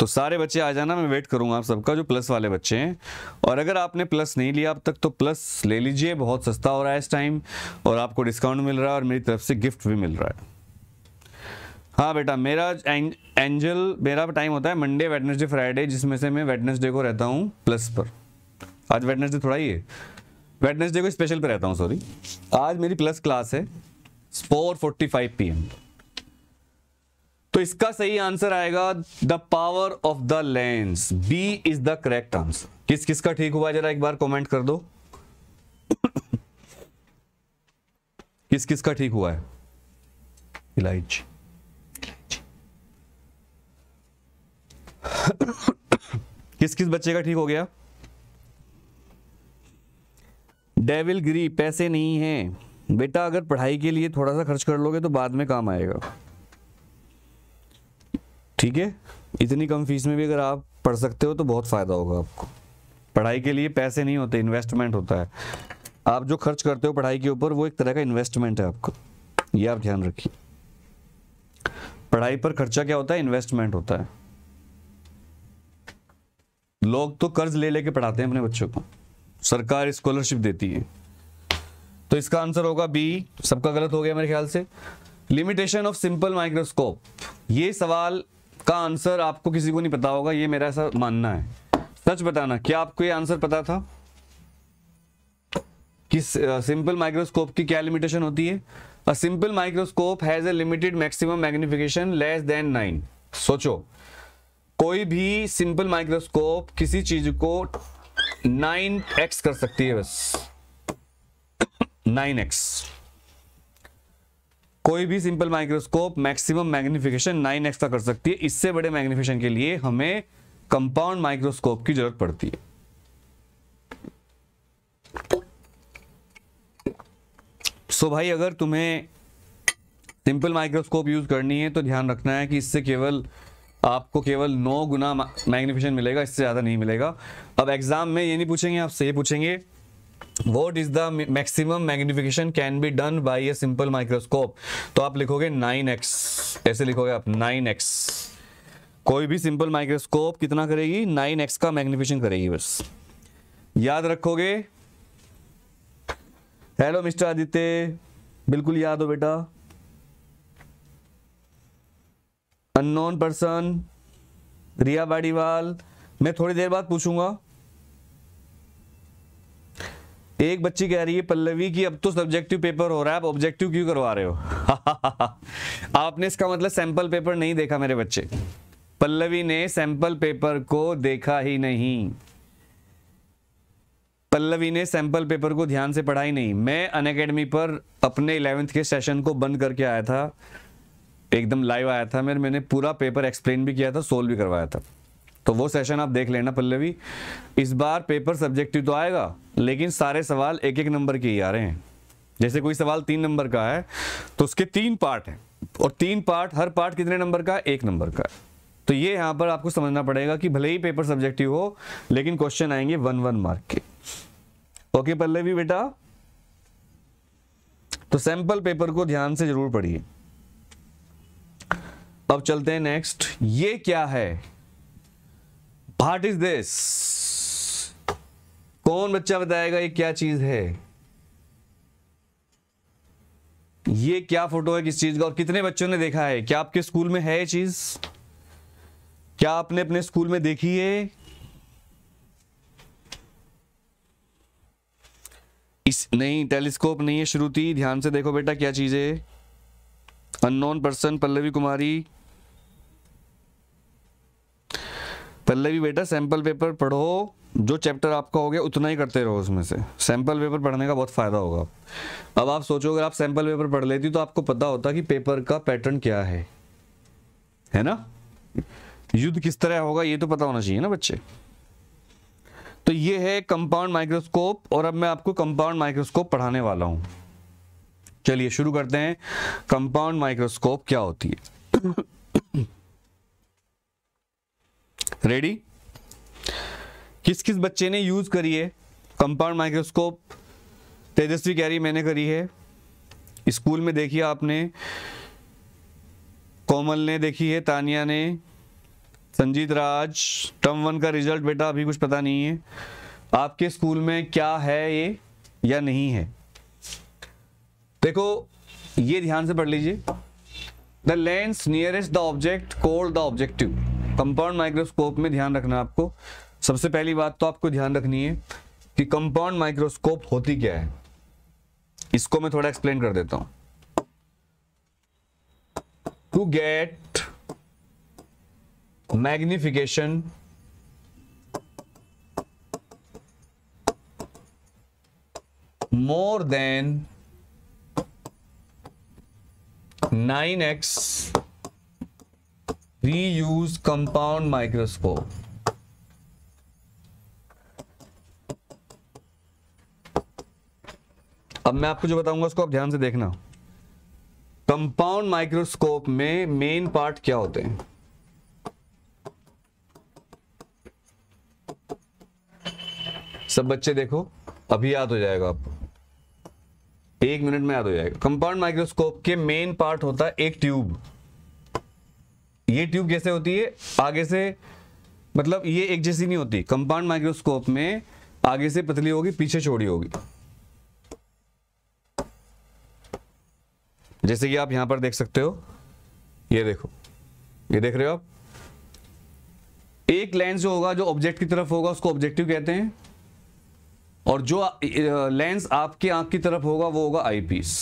तो सारे बच्चे आ जाना मैं वेट करूंगा आप सबका जो प्लस वाले बच्चे हैं और अगर आपने प्लस नहीं लिया अब तक तो प्लस ले लीजिए बहुत सस्ता हो रहा है इस टाइम और आपको डिस्काउंट मिल रहा है और मेरी तरफ से गिफ्ट भी मिल रहा है हाँ बेटा मेरा एंजल मेरा टाइम होता है मंडे वेडनेसडे फ्राइडे जिसमें से मैं वेडनेसडे को रहता हूँ प्लस पर आज वेडनेसडे थोड़ा ही है वेडनेसडे को स्पेशल पे रहता हूँ सॉरी आज मेरी प्लस क्लास है फोर फोर्टी फाइव पी एम तो इसका सही आंसर आएगा the power of the lens B is the correct answer किस किस का ठीक हुआ जरा एक बार कमेंट कर दो किस किस का ठीक हुआ है इलायची किस किस बच्चे का ठीक हो गया डेविल ग्री पैसे नहीं हैं बेटा अगर पढ़ाई के लिए थोड़ा सा खर्च कर लोगे तो बाद में काम आएगा ठीक है इतनी कम फीस में भी अगर आप पढ़ सकते हो तो बहुत फ़ायदा होगा आपको पढ़ाई के लिए पैसे नहीं होते इन्वेस्टमेंट होता है आप जो खर्च करते हो पढ़ाई के ऊपर वो एक तरह का इन्वेस्टमेंट है आपको ये आप ध्यान रखिए पढ़ाई पर खर्चा क्या होता है इन्वेस्टमेंट होता है लोग तो कर्ज ले लेके पढ़ाते हैं अपने बच्चों को सरकार स्कॉलरशिप देती है तो इसका आंसर होगा बी सबका गलत हो गया मेरे ख्याल से लिमिटेशन ऑफ सिंपल माइक्रोस्कोप ये सवाल का आंसर आपको किसी को नहीं पता होगा ये मेरा ऐसा मानना है सच बताना क्या आपको ये आंसर पता था कि सिंपल माइक्रोस्कोप की क्या लिमिटेशन होती है a simple microscope has a limited maximum magnification less than nine सोचो कोई भी सिंपल माइक्रोस्कोप किसी चीज को नाइन एक्स कर सकती है बस नाइन एक्स कोई भी simple microscope maximum magnification nine X का कर सकती है इससे बड़े मैग्निफिकेशन के लिए हमें कंपाउंड माइक्रोस्कोप की जरूरत पड़ती है सो so भाई अगर तुम्हें सिंपल माइक्रोस्कोप यूज करनी है तो ध्यान रखना है कि इससे केवल आपको केवल नौ गुना मैग्निफिकेशन मिलेगा इससे ज़्यादा नहीं मिलेगा अब एग्जाम में ये नहीं पूछेंगे आपसे ये पूछेंगे what is the maximum magnification can be done by a simple microscope तो आप लिखोगे नाइन एक्स ऐसे लिखोगे आप नाइन एक्स कोई भी सिंपल माइक्रोस्कोप कितना करेगी नाइन एक्स का मैग्निफिकेशन करेगी बस याद रखोगे हेलो मिस्टर आदित्य बिल्कुल याद हो बेटा अननोन पर्सन रिया बाड़ीवाल मैं थोड़ी देर बाद पूछूंगा एक बच्ची कह रही है पल्लवी की अब तो सब्जेक्टिव पेपर हो रहा है आप ऑब्जेक्टिव क्यों करवा रहे हो आपने इसका मतलब सैंपल पेपर नहीं देखा मेरे बच्चे पल्लवी ने सैंपल पेपर को देखा ही नहीं पल्लवी ने सैंपल पेपर को ध्यान से पढ़ा ही नहीं मैं अन पर अपने इलेवेंथ के सेशन को बंद करके आया था एकदम लाइव आया था मेरे मैंने पूरा पेपर एक्सप्लेन भी किया था सोल्व भी करवाया था तो वो सेशन आप देख लेना पल्लवी इस बार पेपर सब्जेक्टिव तो आएगा लेकिन सारे सवाल एक एक नंबर के ही आ रहे हैं जैसे कोई सवाल तीन नंबर का है तो उसके तीन पार्ट हैं और तीन पार्ट हर पार्ट कितने नंबर का एक नंबर का तो ये यहाँ पर आपको समझना पड़ेगा कि भले ही पेपर सब्जेक्टिव हो लेकिन क्वेश्चन आएंगे वन वन मार्क के ओके पल्लवी बेटा तो सैंपल पेपर को ध्यान से जरूर पढ़िए अब चलते हैं नेक्स्ट ये क्या है भाट इज दिस कौन बच्चा बताएगा ये क्या चीज है ये क्या फोटो है किस चीज का और कितने बच्चों ने देखा है क्या आपके स्कूल में है ये चीज क्या आपने अपने स्कूल में देखी है इस नहीं टेलीस्कोप नहीं है श्रुति ध्यान से देखो बेटा क्या चीज है अननोन पर्सन पल्लवी कुमारी पल्लवी बेटा सैंपल पेपर पढ़ो जो चैप्टर आपका हो गया उतना ही करते रहो उसमें से सैंपल पेपर पढ़ने का बहुत फ़ायदा होगा अब आप सोचो अगर आप सैंपल पेपर पढ़ लेती तो आपको पता होता कि पेपर का पैटर्न क्या है है ना युद्ध किस तरह होगा ये तो पता होना चाहिए ना बच्चे तो ये है कंपाउंड माइक्रोस्कोप और अब मैं आपको कंपाउंड माइक्रोस्कोप पढ़ाने वाला हूं चलिए शुरू करते हैं कंपाउंड माइक्रोस्कोप क्या होती है रेडी किस किस बच्चे ने यूज करी है कंपाउंड माइक्रोस्कोप तेजस्वी कैरी मैंने करी है स्कूल में देखी आपने कोमल ने देखी है तानिया ने संजीत राज टर्म वन का रिजल्ट बेटा अभी कुछ पता नहीं है आपके स्कूल में क्या है ये या नहीं है देखो ये ध्यान से पढ़ लीजिए the lens nearest the object called the objective compound microscope में ध्यान रखना आपको सबसे पहली बात तो आपको ध्यान रखनी है कि कंपाउंड माइक्रोस्कोप होती क्या है इसको मैं थोड़ा एक्सप्लेन कर देता हूं to get magnification then nine 9x we use compound microscope अब मैं आपको जो बताऊंगा उसको आप ध्यान से देखना कंपाउंड माइक्रोस्कोप में मेन पार्ट क्या होते हैं सब बच्चे देखो अभी याद हो जाएगा आपको एक मिनट में याद हो जाएगा कंपाउंड माइक्रोस्कोप के मेन पार्ट होता है एक ट्यूब ये ट्यूब जैसे होती है आगे से मतलब ये एक जैसी नहीं होती कंपाउंड माइक्रोस्कोप में आगे से पतली होगी पीछे छोड़ी होगी जैसे कि आप यहां पर देख सकते हो ये देखो ये देख रहे हो आप एक लेंस जो होगा जो ऑब्जेक्ट की तरफ होगा उसको ऑब्जेक्टिव कहते हैं और जो लेंस आपके आंख की तरफ होगा वो होगा आईपीस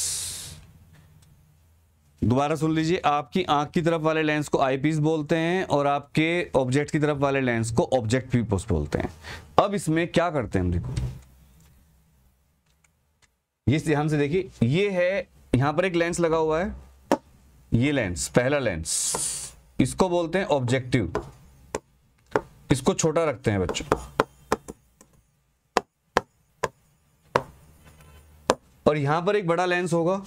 दोबारा सुन लीजिए आपकी आंख की तरफ वाले लेंस को आईपीस बोलते हैं और आपके ऑब्जेक्ट की तरफ वाले लेंस को ऑब्जेक्ट पीपोस बोलते हैं अब इसमें क्या करते हैं हम देखो ये ध्यान से देखिए ये है यहां पर एक लेंस लगा हुआ है ये लेंस पहला लेंस इसको बोलते हैं ऑब्जेक्टिव इसको छोटा रखते हैं बच्चों और यहां पर एक बड़ा लेंस होगा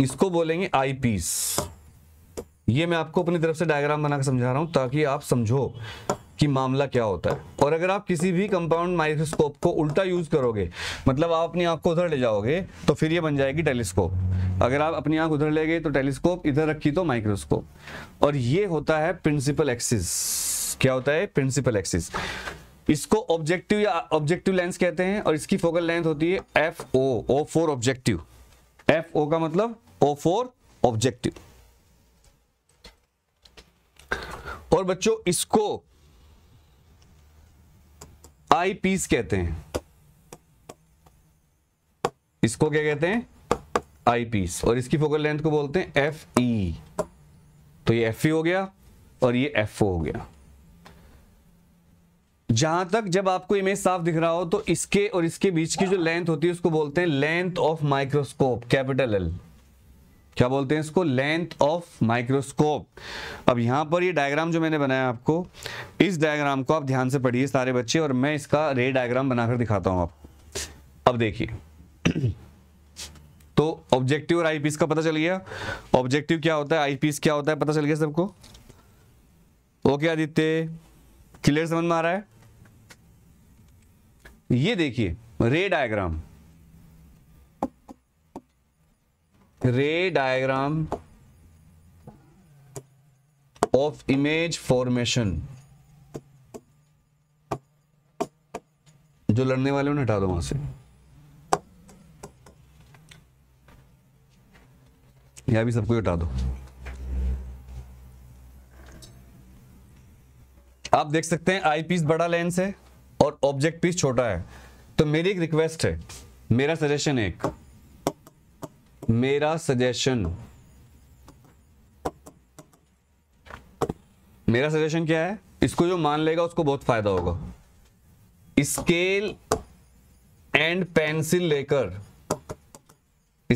इसको बोलेंगे आई पीस ये मैं आपको अपनी तरफ से डायग्राम बनाकर समझा रहा हूं ताकि आप समझो कि मामला क्या होता है और अगर आप किसी भी कंपाउंड माइक्रोस्कोप को उल्टा यूज करोगे मतलब आप अपनी आंख को उधर ले जाओगे तो फिर ये बन जाएगी टेलीस्कोप अगर आप अपनी आंख उधर ले गए तो टेलीस्कोप इधर रखी तो माइक्रोस्कोप और ये होता है प्रिंसिपल एक्सिस क्या होता है प्रिंसिपल एक्सिस इसको ऑब्जेक्टिव या ऑब्जेक्टिव लेंस कहते हैं और इसकी फोकल लेंथ होती है F O O for objective F O का मतलब ओ फोर ऑब्जेक्टिव और बच्चों इसको आई पीस कहते हैं इसको क्या कहते हैं आई पीस और इसकी फोकल लेंथ को बोलते हैं एफ ई e. तो ये एफ ई e हो गया और ये एफ ओ हो गया जहां तक जब आपको इमेज साफ दिख रहा हो तो इसके और इसके बीच की जो लेंथ होती है उसको बोलते हैं length of microscope capital L क्या बोलते हैं इसको लेंथ ऑफ माइक्रोस्कोप अब यहां पर ये डायग्राम जो मैंने बनाया आपको इस डायग्राम को आप ध्यान से पढ़िए सारे बच्चे और मैं इसका रे डायग्राम बनाकर दिखाता हूं आपको अब देखिए तो ऑब्जेक्टिव और आईपीस का पता चल गया ऑब्जेक्टिव क्या होता है आईपीस क्या होता है पता चल गया सबको ओके आदित्य क्लियर समझ में आ रहा है ये देखिए रे डायग्राम रे डायग्राम ऑफ इमेज फॉर्मेशन जो लड़ने वाले उन्हें हटा दो वहां से यह भी सबको हटा दो आप देख सकते हैं आईपीस बड़ा लेंस है और ऑब्जेक्ट पीस छोटा है तो मेरी एक रिक्वेस्ट है मेरा सजेशन एक मेरा सजेशन मेरा सजेशन क्या है इसको जो मान लेगा उसको बहुत फायदा होगा स्केल एंड पेंसिल लेकर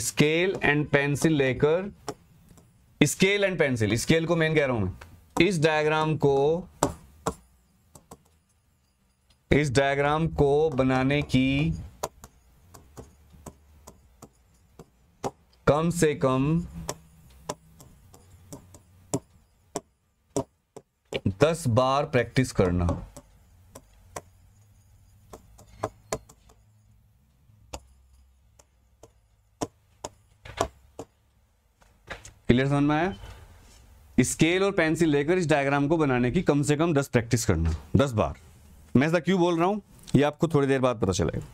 स्केल एंड पेंसिल लेकर स्केल एंड पेंसिल स्केल को मेन कह रहा हूं मैं इस डायग्राम को इस डायग्राम को बनाने की कम से कम दस बार प्रैक्टिस करना क्लियर समझ में आया स्केल और पेंसिल लेकर इस डायग्राम को बनाने की कम से कम दस प्रैक्टिस करना दस बार मैं ऐसा क्यों बोल रहा हूं यह आपको थोड़ी देर बाद पता चलेगा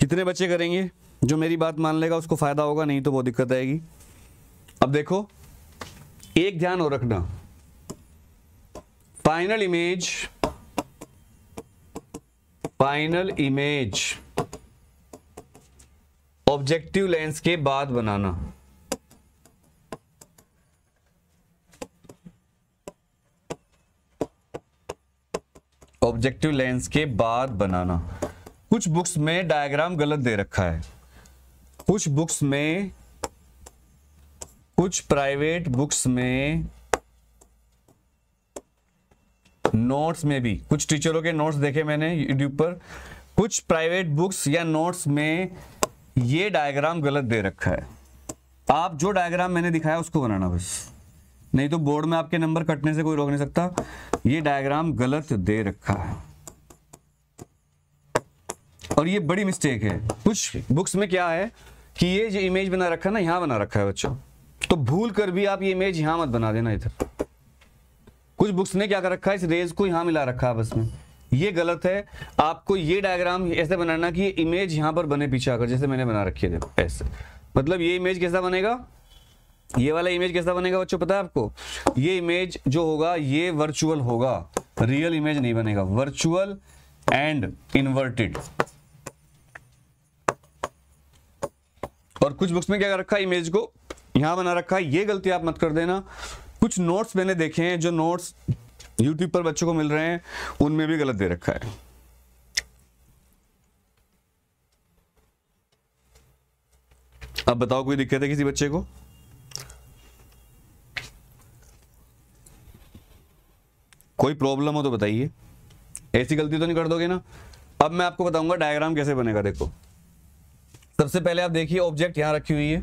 कितने बच्चे करेंगे जो मेरी बात मान लेगा उसको फायदा होगा नहीं तो वो दिक्कत आएगी अब देखो एक ध्यान और रखना final image final image objective lens के बाद बनाना ऑब्जेक्टिव लेंस के बाद बनाना कुछ बुक्स में डायग्राम गलत दे रखा है कुछ बुक्स में कुछ प्राइवेट बुक्स में नोट्स में भी कुछ टीचरों के नोट्स देखे मैंने यूट्यूब पर कुछ प्राइवेट बुक्स या नोट्स में ये डायग्राम गलत दे रखा है आप जो डायग्राम मैंने दिखाया उसको बनाना बस नहीं तो बोर्ड में आपके नंबर कटने से कोई रोक नहीं सकता ये डायग्राम गलत दे रखा है और ये बड़ी मिस्टेक है कुछ बुक्स में क्या है कि ये जो इमेज बना रखा है ना यहां बना रखा है बच्चों तो भूल कर भी आप ये इमेज यहां मत बना देना इधर कुछ बुक्स ने क्या कर रखा है इस रेज को यहां मिला रखा है बस में ये गलत है आपको ये डायग्राम ऐसे बनाना कि इमेज यहां पर बने पीछे आकर जैसे मैंने बना रखी है ऐसे मतलब ये इमेज कैसा बनेगा ये वाला इमेज कैसा बनेगा बच्चों पता है आपको ये इमेज जो होगा ये वर्चुअल होगा रियल इमेज नहीं बनेगा वर्चुअल एंड इन्वर्टेड और कुछ बुक्स में क्या रखा है इमेज को यहां बना रखा है ये गलती आप मत कर देना कुछ नोट्स मैंने देखे हैं जो नोट्स यूट्यूब पर बच्चों को मिल रहे हैं उनमें भी गलत दे रखा है अब बताओ कोई दिक्कत है किसी बच्चे को कोई प्रॉब्लम हो तो बताइए ऐसी गलती तो नहीं कर दोगे ना अब मैं आपको बताऊंगा डायग्राम कैसे बनेगा देखो सबसे पहले आप देखिए ऑब्जेक्ट यहां रखी हुई है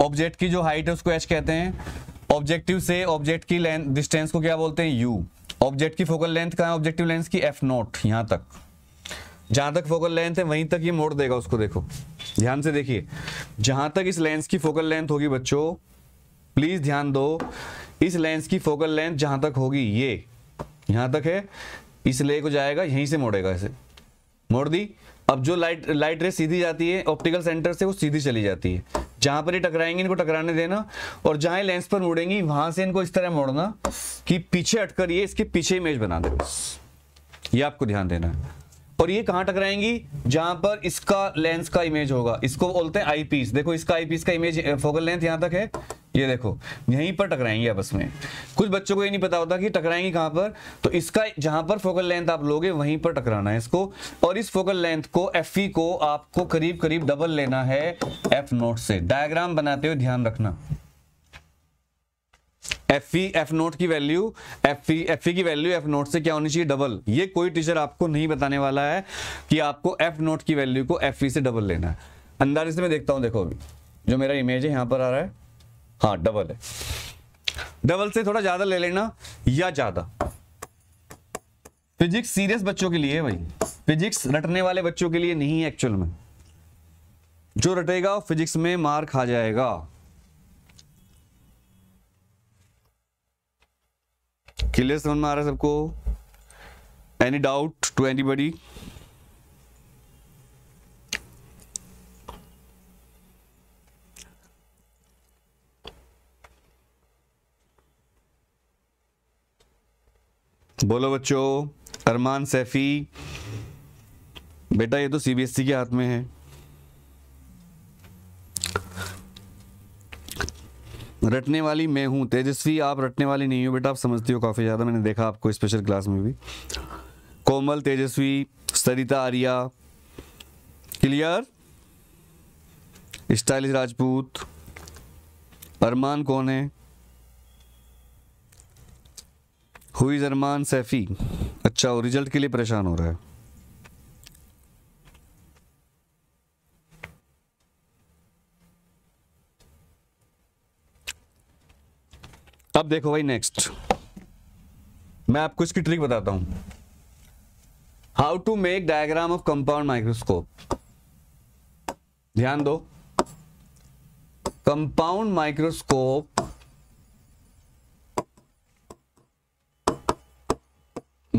ऑब्जेक्ट की जो हाइट है उसको एच कहते हैं ऑब्जेक्टिव से ऑब्जेक्ट की लेंथ डिस्टेंस को क्या बोलते हैं यू ऑब्जेक्ट की फोकल लेंथ कहा है ऑब्जेक्टिव लेंस की एफ नॉट यहां तक जहां तक फोकल लेंथ है वहीं तक ये मोड़ देगा उसको देखो ध्यान से देखिए जहां तक इस लेंस की फोकल लेंथ होगी बच्चों प्लीज ध्यान दो इस लेंस की फोकल लेंथ जहां तक होगी ये यहां तक है इस ले को जाएगा यहीं से मोड़ेगा इसे मोड़ दी अब जो लाइट लाइट रे सीधी जाती है ऑप्टिकल सेंटर से वो सीधी चली जाती है जहां पर ये टकराएंगे इनको टकराने देना और जहां ये लेंस पर मुड़ेंगी वहां से इनको इस तरह मोड़ना कि पीछे अटकर ये इसके पीछे इमेज बना दे ये आपको ध्यान देना है और ये कहां टकराएंगी जहां पर इसका लेंस का इमेज होगा इसको बोलते हैं आई पीस देखो इसका आई पीस का इमेज फोकल लेंथ यहां तक है ये देखो यहीं पर टकराएंगे आपस में कुछ बच्चों को ये नहीं पता होता कि टकराएंगे कहां पर तो इसका जहां पर फोकल लेंथ आप लोगे वहीं पर टकराना है इसको और इस फोकल लेंथ को एफ को आपको करीब करीब डबल लेना है एफ नोट से डायग्राम बनाते हुए ध्यान रखना एफ ई एफ नोट की value F E F E की वैल्यू एफ नोट से क्या होनी चाहिए डबल ये कोई टीचर आपको नहीं बताने वाला है कि आपको एफ नोट की वैल्यू को एफ ई e से डबल लेना है अंदर से मैं देखता हूं देखो अभी जो मेरा इमेज है यहां पर आ रहा है हाँ डबल है डबल से थोड़ा ज्यादा ले लेना या ज्यादा फिजिक्स सीरियस बच्चों के लिए है भाई फिजिक्स रटने वाले बच्चों के लिए नहीं है एक्चुअल में जो रटेगा फिजिक्स में मार खा जाएगा क्लियर समझ में आ रहा है सबको any doubt to anybody बोलो बच्चों अरमान सैफी बेटा ये तो सीबीएसई e के हाथ में है रटने वाली मैं हूँ तेजस्वी आप रटने वाली नहीं हो बेटा आप समझती हो काफ़ी ज़्यादा मैंने देखा आपको स्पेशल क्लास में भी कोमल तेजस्वी सरिता आर्या क्लियर स्टाइलिश राजपूत अरमान कौन है हुई अरमान सैफी अच्छा और रिजल्ट के लिए परेशान हो रहा है अब देखो भाई नेक्स्ट मैं आपको इसकी ट्रिक बताता हूं how to make diagram of compound microscope ध्यान दो कंपाउंड माइक्रोस्कोप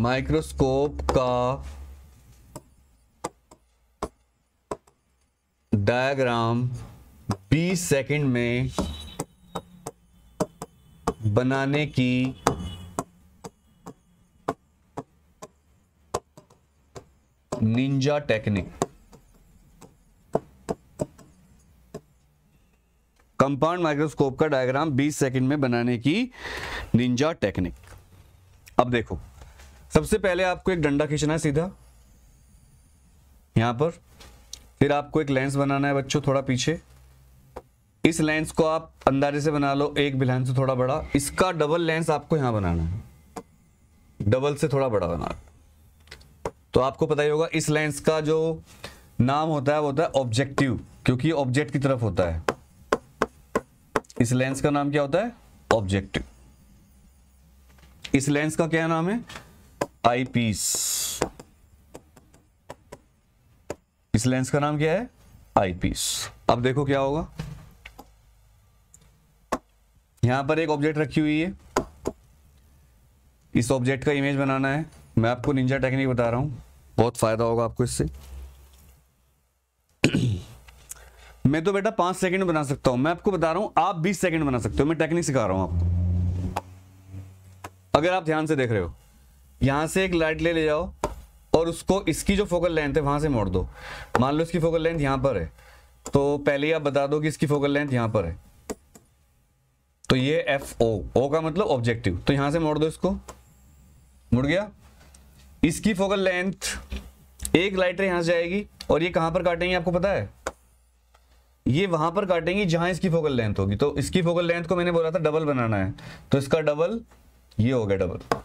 माइक्रोस्कोप का डायग्राम 20 सेकंड में बनाने की निंजा टेक्निक कंपाउंड माइक्रोस्कोप का डायग्राम 20 सेकंड में बनाने की निंजा टेक्निक अब देखो सबसे पहले आपको एक डंडा खींचना है सीधा यहां पर फिर आपको एक लेंस बनाना है बच्चों थोड़ा पीछे इस लेंस को आप अंदाजे से बना लो एक भी लेंस थोड़ा बड़ा इसका डबल लेंस आपको यहां बनाना है डबल से थोड़ा बड़ा बना तो आपको पता ही होगा इस लेंस का जो नाम होता है वो होता है ऑब्जेक्टिव क्योंकि ऑब्जेक्ट की तरफ होता है इस लेंस का नाम क्या होता है ऑब्जेक्टिव इस लेंस का क्या नाम है आई पीस इस लेंस का नाम क्या है आई पीस अब देखो क्या होगा यहां पर एक ऑब्जेक्ट रखी हुई है इस ऑब्जेक्ट का इमेज बनाना है मैं आपको निंजा टेक्निक बता रहा हूं बहुत फ़ायदा होगा आपको इससे मैं तो बेटा पांच सेकंड बना सकता हूं मैं आपको बता रहा हूँ आप बीस सेकंड बना सकते हो मैं टेक्निक सिखा रहा हूं आपको अगर आप ध्यान से देख रहे हो यहां से एक लाइट ले ले जाओ और उसको इसकी जो फोकल लेंथ है वहां से मोड़ दो मान लो इसकी फोकल लेंथ यहां पर है तो पहले आप बता दो कि इसकी फोकल लेंथ यहां पर है तो ये एफ ओ ओ का मतलब ऑब्जेक्टिव तो यहां से मोड़ दो इसको मुड़ गया इसकी फोकल लेंथ एक लाइटर यहां से जाएगी और ये कहां पर काटेंगे आपको पता है ये वहां पर काटेंगी जहां इसकी फोकल लेंथ होगी तो इसकी फोकल लेंथ को मैंने बोला था डबल बनाना है तो इसका डबल ये हो गया डबल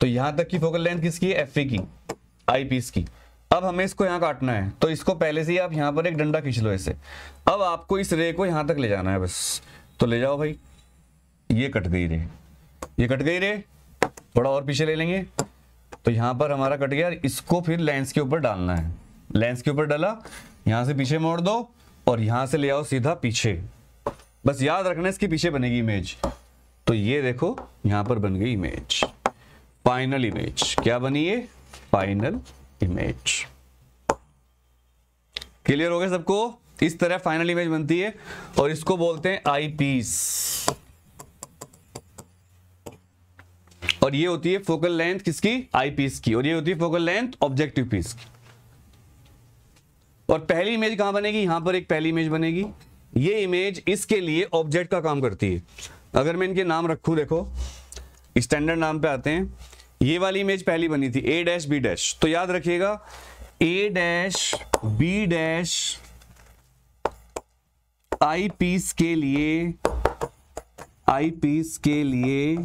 तो यहां तक की फोकल लेंथ किसकी है एफ की आई पीस की अब हमें इसको यहां काटना है तो इसको पहले से ही आप यहां पर एक डंडा खींच लो इसे अब आपको इस रे को यहां तक ले जाना है बस तो ले जाओ भाई ये कट गई रे ये कट गई रे थोड़ा और पीछे ले लेंगे तो यहाँ पर हमारा कट गया इसको फिर लेंस के ऊपर डालना है लेंस के ऊपर डाला यहाँ से पीछे मोड़ दो और यहाँ से ले आओ सीधा पीछे बस याद रखना इसके पीछे बनेगी इमेज तो ये देखो यहाँ पर बन गई इमेज फाइनल इमेज क्या बनी ये फाइनल इमेज क्लियर हो गया सबको इस तरह फाइनल इमेज बनती है और इसको बोलते हैं आई पीस और ये होती है फोकल लेंथ किसकी आई पीस की और ये होती है फोकल लेंथ ऑब्जेक्टिव पीस की और पहली इमेज कहां बनेगी यहां पर एक पहली इमेज बनेगी ये इमेज इसके लिए ऑब्जेक्ट का काम करती है अगर मैं इनके नाम रखू देखो स्टैंडर्ड नाम पे आते हैं ये वाली इमेज पहली बनी थी ए डैश बी डैश तो याद रखिएगा A dash B dash eyepiece के लिए आई पीस के लिए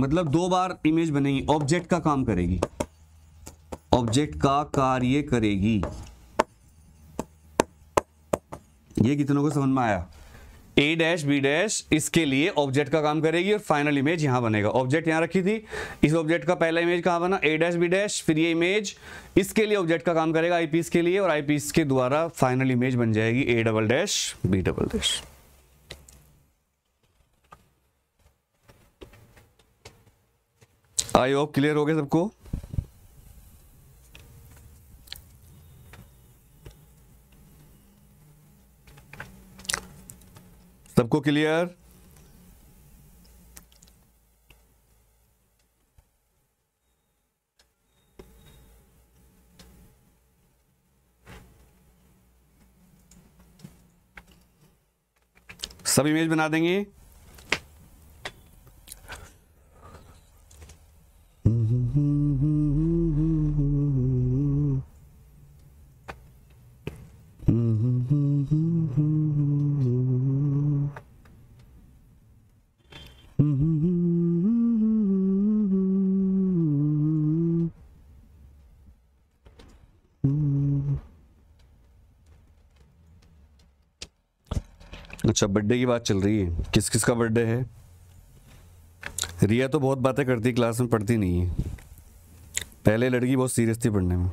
मतलब दो बार इमेज बनेगी ऑब्जेक्ट का काम करेगी ऑब्जेक्ट का कार्य करेगी ये कितनों को समझ में आया ए डैश बी डैश इसके लिए ऑब्जेक्ट का काम करेगी और फाइनल इमेज यहां बनेगा ऑब्जेक्ट यहां रखी थी इस ऑब्जेक्ट का पहला इमेज कहां बना ए डैश बी डैश फिर ये इमेज इसके लिए ऑब्जेक्ट का काम करेगा आईपीएस के लिए और आईपीएस के द्वारा फाइनल इमेज बन जाएगी A double dash B double dash I hope clear हो गया सबको सबको क्लियर सब इमेज बना देंगे अच्छा बर्थडे की बात चल रही है किस किस का बर्थडे है रिया तो बहुत बातें करती क्लास में पढ़ती नहीं है पहले लड़की बहुत सीरियस थी पढ़ने में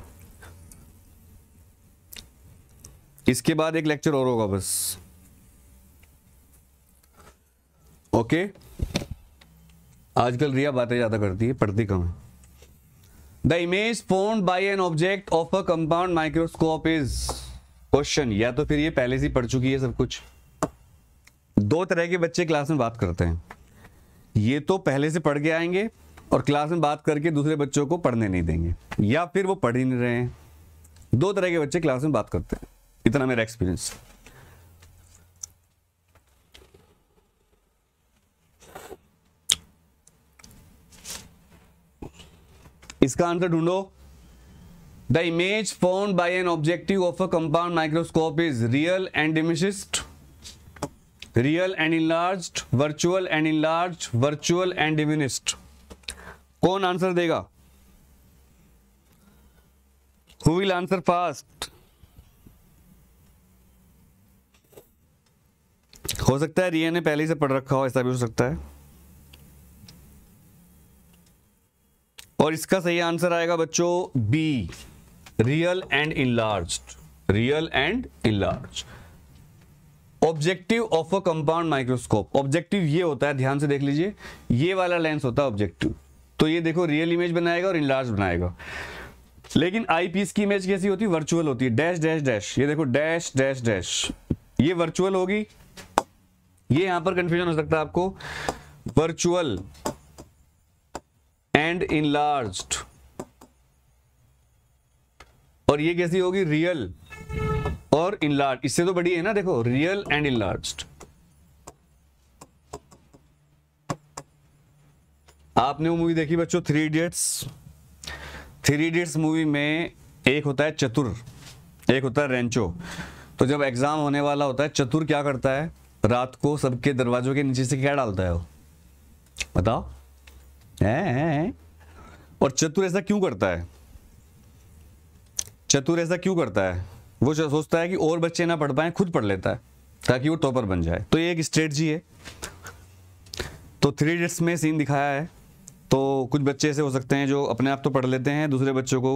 इसके बाद एक लेक्चर और होगा बस ओके आजकल रिया बातें ज़्यादा करती है पढ़ती कम है the image formed by an object of a compound microscope is question या तो फिर ये पहले से पढ़ चुकी है सब कुछ दो तरह के बच्चे क्लास में बात करते हैं ये तो पहले से पढ़ के आएंगे और क्लास में बात करके दूसरे बच्चों को पढ़ने नहीं देंगे या फिर वो पढ़ ही नहीं रहे हैं दो तरह के बच्चे क्लास में बात करते हैं इतना मेरा एक्सपीरियंस इसका आंसर ढूंढो the image formed by an objective of a compound microscope is real and diminished real and enlarged virtual and enlarged virtual and diminished कौन आंसर देगा हु विल आंसर फास्ट हो सकता है रिया ने पहले से पढ़ रखा हो ऐसा भी हो सकता है और इसका सही आंसर आएगा बच्चों B real and enlarged real and large objective of a compound microscope objective ये होता है ध्यान से देख लीजिए ये वाला लेंस होता है ऑब्जेक्टिव तो ये देखो रियल इमेज बनाएगा और इनलार्ज बनाएगा लेकिन आई पीस की इमेज कैसी होती है वर्चुअल होती है डैश डैश डैश ये देखो डैश डैश डैश ये वर्चुअल होगी ये यहां पर कंफ्यूजन हो सकता है आपको वर्चुअल एंड इनलार्ज और ये कैसी होगी रियल और इनलार्ज इससे तो बड़ी है ना देखो रियल एंड इनलार्ज आपने वो मूवी देखी बच्चों three idiots three idiots movie में एक होता है चतुर एक होता है रेंचो तो जब एग्जाम होने वाला होता है चतुर क्या करता है रात को सबके दरवाजों के नीचे से क्या डालता है वो बताओ है और चतुर ऐसा क्यों करता है चतुर ऐसा क्यों करता है वो सोचता है कि और बच्चे ना पढ़ पाए खुद पढ़ लेता है ताकि वो टॉपर बन जाए तो ये एक स्ट्रेटजी है तो थ्री इडियट्स में सीन दिखाया है तो कुछ बच्चे ऐसे हो सकते हैं जो अपने आप तो पढ़ लेते हैं दूसरे बच्चों को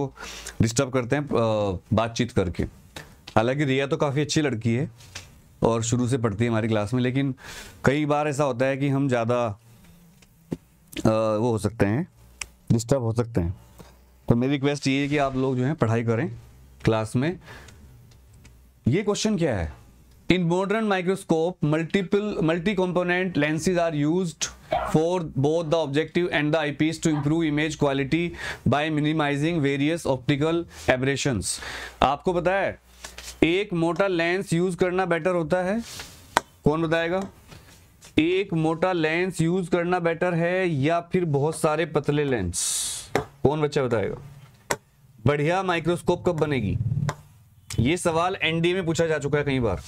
डिस्टर्ब करते हैं बातचीत करके हालांकि रिया तो काफ़ी अच्छी लड़की है और शुरू से पढ़ती है हमारी क्लास में लेकिन कई बार ऐसा होता है कि हम ज़्यादा वो हो सकते हैं डिस्टर्ब हो सकते हैं तो मेरी रिक्वेस्ट ये है कि आप लोग जो है पढ़ाई करें क्लास में ये क्वेश्चन क्या है in modern microscope multiple multi component lenses are used for both the objective and the eyepiece to improve image quality by minimising various optical aberration आपको बताया एक मोटा लेंस यूज करना बेटर होता है कौन बताएगा एक मोटा लेंस यूज करना बेटर है या फिर बहुत सारे पतले लेंस कौन बच्चा बताएगा बढ़िया माइक्रोस्कोप कब बनेगी ये सवाल एनडीए में पूछा जा चुका है कई बार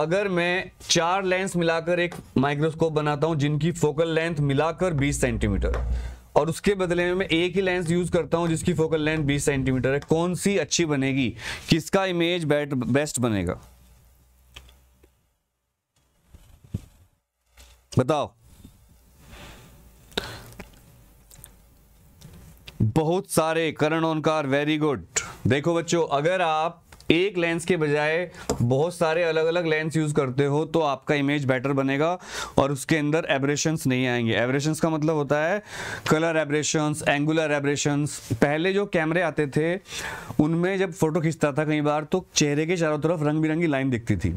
अगर मैं चार लेंस मिलाकर एक माइक्रोस्कोप बनाता हूं जिनकी फोकल लेंथ मिलाकर 20 सेंटीमीटर और उसके बदले में मैं एक ही लेंस यूज करता हूं जिसकी फोकल लेंथ 20 सेंटीमीटर है कौन सी अच्छी बनेगी किसका इमेज बेस्ट बनेगा बताओ बहुत सारे करण ओनकार वेरी गुड देखो बच्चों अगर आप एक लेंस के बजाय बहुत सारे अलग अलग लेंस यूज़ करते हो तो आपका इमेज बेटर बनेगा और उसके अंदर एब्रेशन नहीं आएंगे एब्रेशन का मतलब होता है कलर एब्रेशन एंगुलर एब्रेशन पहले जो कैमरे आते थे उनमें जब फ़ोटो खींचता था कई बार तो चेहरे के चारों तरफ रंग बिरंगी लाइन दिखती थी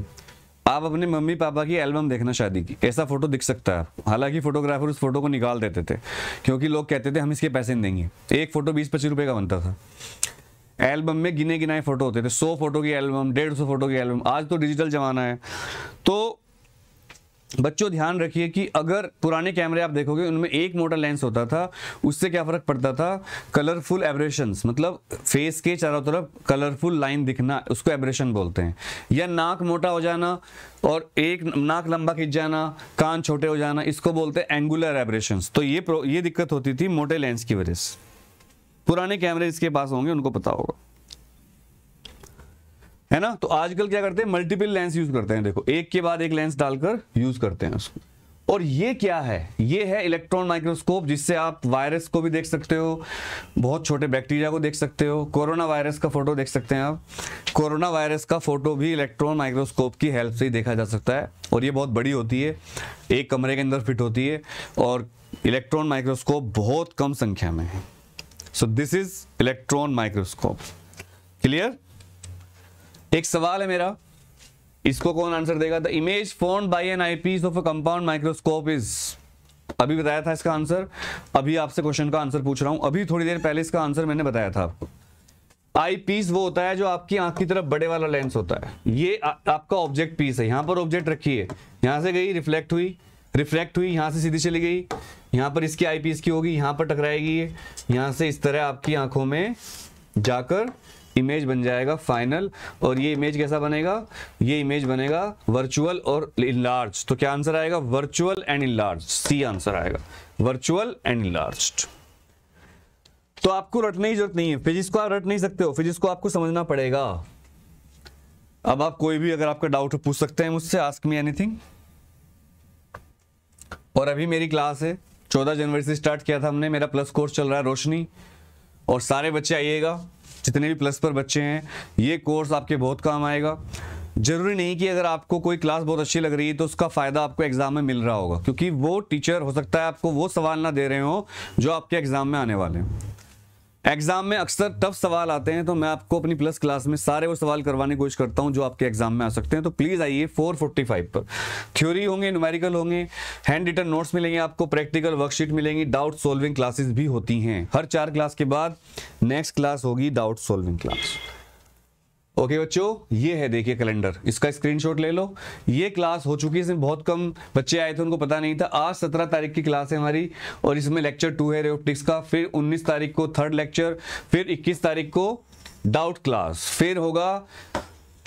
आप अपने मम्मी पापा की एल्बम देखना शादी की ऐसा फोटो दिख सकता है हालांकि फोटोग्राफर उस फोटो को निकाल देते थे क्योंकि लोग कहते थे हम इसके पैसे नहीं देंगे एक फ़ोटो बीस पच्चीस रुपये का बनता था एल्बम में गिने गिनाए फोटो होते थे सौ फोटो की एल्बम डेढ़ सौ फोटो की एल्बम आज तो डिजिटल ज़माना है तो बच्चों ध्यान रखिए कि अगर पुराने कैमरे आप देखोगे उनमें एक मोटा लेंस होता था उससे क्या फ़र्क पड़ता था कलरफुल एब्रेशन मतलब फेस के चारों तरफ कलरफुल लाइन दिखना उसको एब्रेशन बोलते हैं या नाक मोटा हो जाना और एक नाक लंबा खिंच जाना कान छोटे हो जाना इसको बोलते हैं एंगुलर एब्रेशन तो ये ये दिक्कत होती थी मोटे लेंस की वजह से पुराने कैमरे इसके पास होंगे उनको पता होगा है ना तो आजकल क्या करते हैं मल्टीपल लेंस यूज करते हैं देखो एक के बाद एक लेंस डालकर यूज करते हैं उसको और ये क्या है ये है इलेक्ट्रॉन माइक्रोस्कोप जिससे आप वायरस को भी देख सकते हो बहुत छोटे बैक्टीरिया को देख सकते हो कोरोना वायरस का फोटो देख सकते हैं आप कोरोना वायरस का फोटो भी इलेक्ट्रॉन माइक्रोस्कोप की हेल्प से ही देखा जा सकता है और ये बहुत बड़ी होती है एक कमरे के अंदर फिट होती है और इलेक्ट्रॉन माइक्रोस्कोप बहुत कम संख्या में है so this is electron microscope clear एक सवाल है मेरा इसको कौन आंसर देगा the image formed by an eyepiece of a compound microscope is अभी बताया था इसका आंसर अभी आपसे क्वेश्चन का आंसर पूछ रहा हूं अभी थोड़ी देर पहले इसका आंसर मैंने बताया था आपको आई पीस वो होता है जो आपकी आंख की तरफ बड़े वाला लेंस होता है ये आ, आपका ऑब्जेक्ट पीस है यहां पर ऑब्जेक्ट रखिए यहां से गई रिफ्लेक्ट हुई रिफ्लेक्ट हुई यहाँ से सीधी चली गई यहाँ पर इसकी आई की होगी यहाँ पर टकराएगी ये यहाँ से इस तरह आपकी आंखों में जाकर इमेज बन जाएगा फाइनल और ये इमेज कैसा बनेगा ये इमेज बनेगा वर्चुअल और इन तो क्या आंसर आएगा वर्चुअल एंड इन सी आंसर आएगा वर्चुअल एंड इन तो आपको रटने की जरूरत नहीं है फिजिक्स को आप रट नहीं सकते हो फिजिक्स को आपको समझना पड़ेगा अब आप कोई भी अगर आपका डाउट पूछ सकते हैं मुझसे आस्क मी एनीथिंग और अभी मेरी क्लास है चौदह जनवरी से स्टार्ट किया था हमने मेरा प्लस कोर्स चल रहा है रोशनी और सारे बच्चे आइएगा जितने भी प्लस पर बच्चे हैं ये कोर्स आपके बहुत काम आएगा जरूरी नहीं कि अगर आपको कोई क्लास बहुत अच्छी लग रही है तो उसका फ़ायदा आपको एग्ज़ाम में मिल रहा होगा क्योंकि वो टीचर हो सकता है आपको वो सवाल ना दे रहे हो जो आपके एग्ज़ाम में आने वाले हैं एग्जाम में अक्सर टफ सवाल आते हैं तो मैं आपको अपनी प्लस क्लास में सारे वो सवाल करवाने की कोशिश करता हूं जो आपके एग्जाम में आ सकते हैं तो प्लीज आइए 445 पर थ्योरी होंगे न्यूमेरिकल होंगे हैंड रिटर्न नोट्स मिलेंगे आपको प्रैक्टिकल वर्कशीट मिलेंगी डाउट सॉल्विंग क्लासेस भी होती हैं हर चार क्लास के बाद नेक्स्ट क्लास होगी doubt solving class okay okay, बच्चों ये है देखिए कैलेंडर इसका स्क्रीनशॉट ले लो ये क्लास हो चुकी है इसमें बहुत कम बच्चे आए थे उनको पता नहीं था आज सत्रह तारीख की क्लास है हमारी और इसमें लेक्चर टू है रेप्टिक्स का फिर उन्नीस तारीख को थर्ड लेक्चर फिर इक्कीस तारीख को डाउट क्लास फिर होगा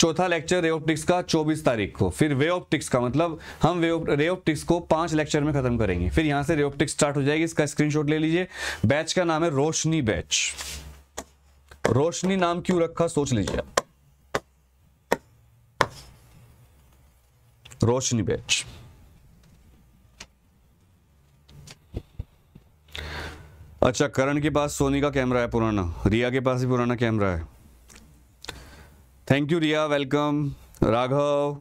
चौथा लेक्चर रेप्टिक्स का 24 तारीख को फिर वे ऑप्टिक्स का मतलब हम वे रे ऑप्टिक्स को पांच लेक्चर में खत्म करेंगे फिर यहां से रेप्टिक्स स्टार्ट हो जाएगी इसका स्क्रीन ले लीजिए बैच का नाम है रोशनी बैच रोशनी नाम क्यों रखा सोच लीजिए आप रोशनी बैच अच्छा करण के पास सोनी का कैमरा है पुराना रिया के पास भी पुराना कैमरा है thank you Riya welcome Raghav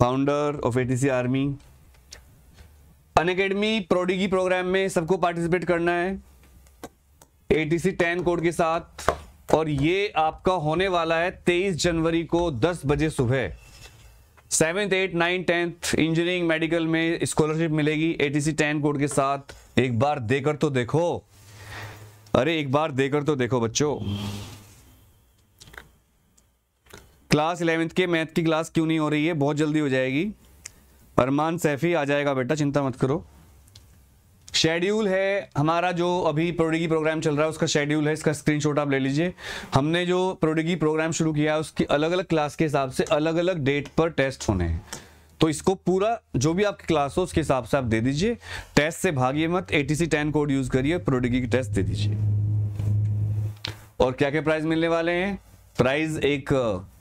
founder of ATC army an academy prodigy programme में सबको पार्टिसिपेट करना है एटीसी टेन कोड के साथ और ये आपका होने वाला है 23 जनवरी को 10 बजे सुबह seventh eight nine tenth engineering medical में स्कॉलरशिप मिलेगी A T C ten code के साथ एक बार देकर तो देखो अरे एक बार देकर तो देखो बच्चों क्लास इलेवेंथ के मैथ की क्लास क्यों नहीं हो रही है बहुत जल्दी हो जाएगी अरमान सैफी आ जाएगा बेटा चिंता मत करो शेड्यूल है हमारा जो अभी प्रोडिगी प्रोग्राम चल रहा है उसका शेड्यूल है इसका स्क्रीनशॉट आप ले लीजिए हमने जो प्रोडिगी प्रोग्राम शुरू किया है उसकी अलग अलग क्लास के हिसाब से अलग अलग डेट पर टेस्ट होने हैं तो इसको पूरा जो भी आपकी क्लास हो उसके हिसाब से आप दे दीजिए टेस्ट से भागिए मत ए टेन कोड यूज करिए प्रोडिगी टेस्ट दे दीजिए और क्या क्या प्राइज मिलने वाले हैं प्राइज एक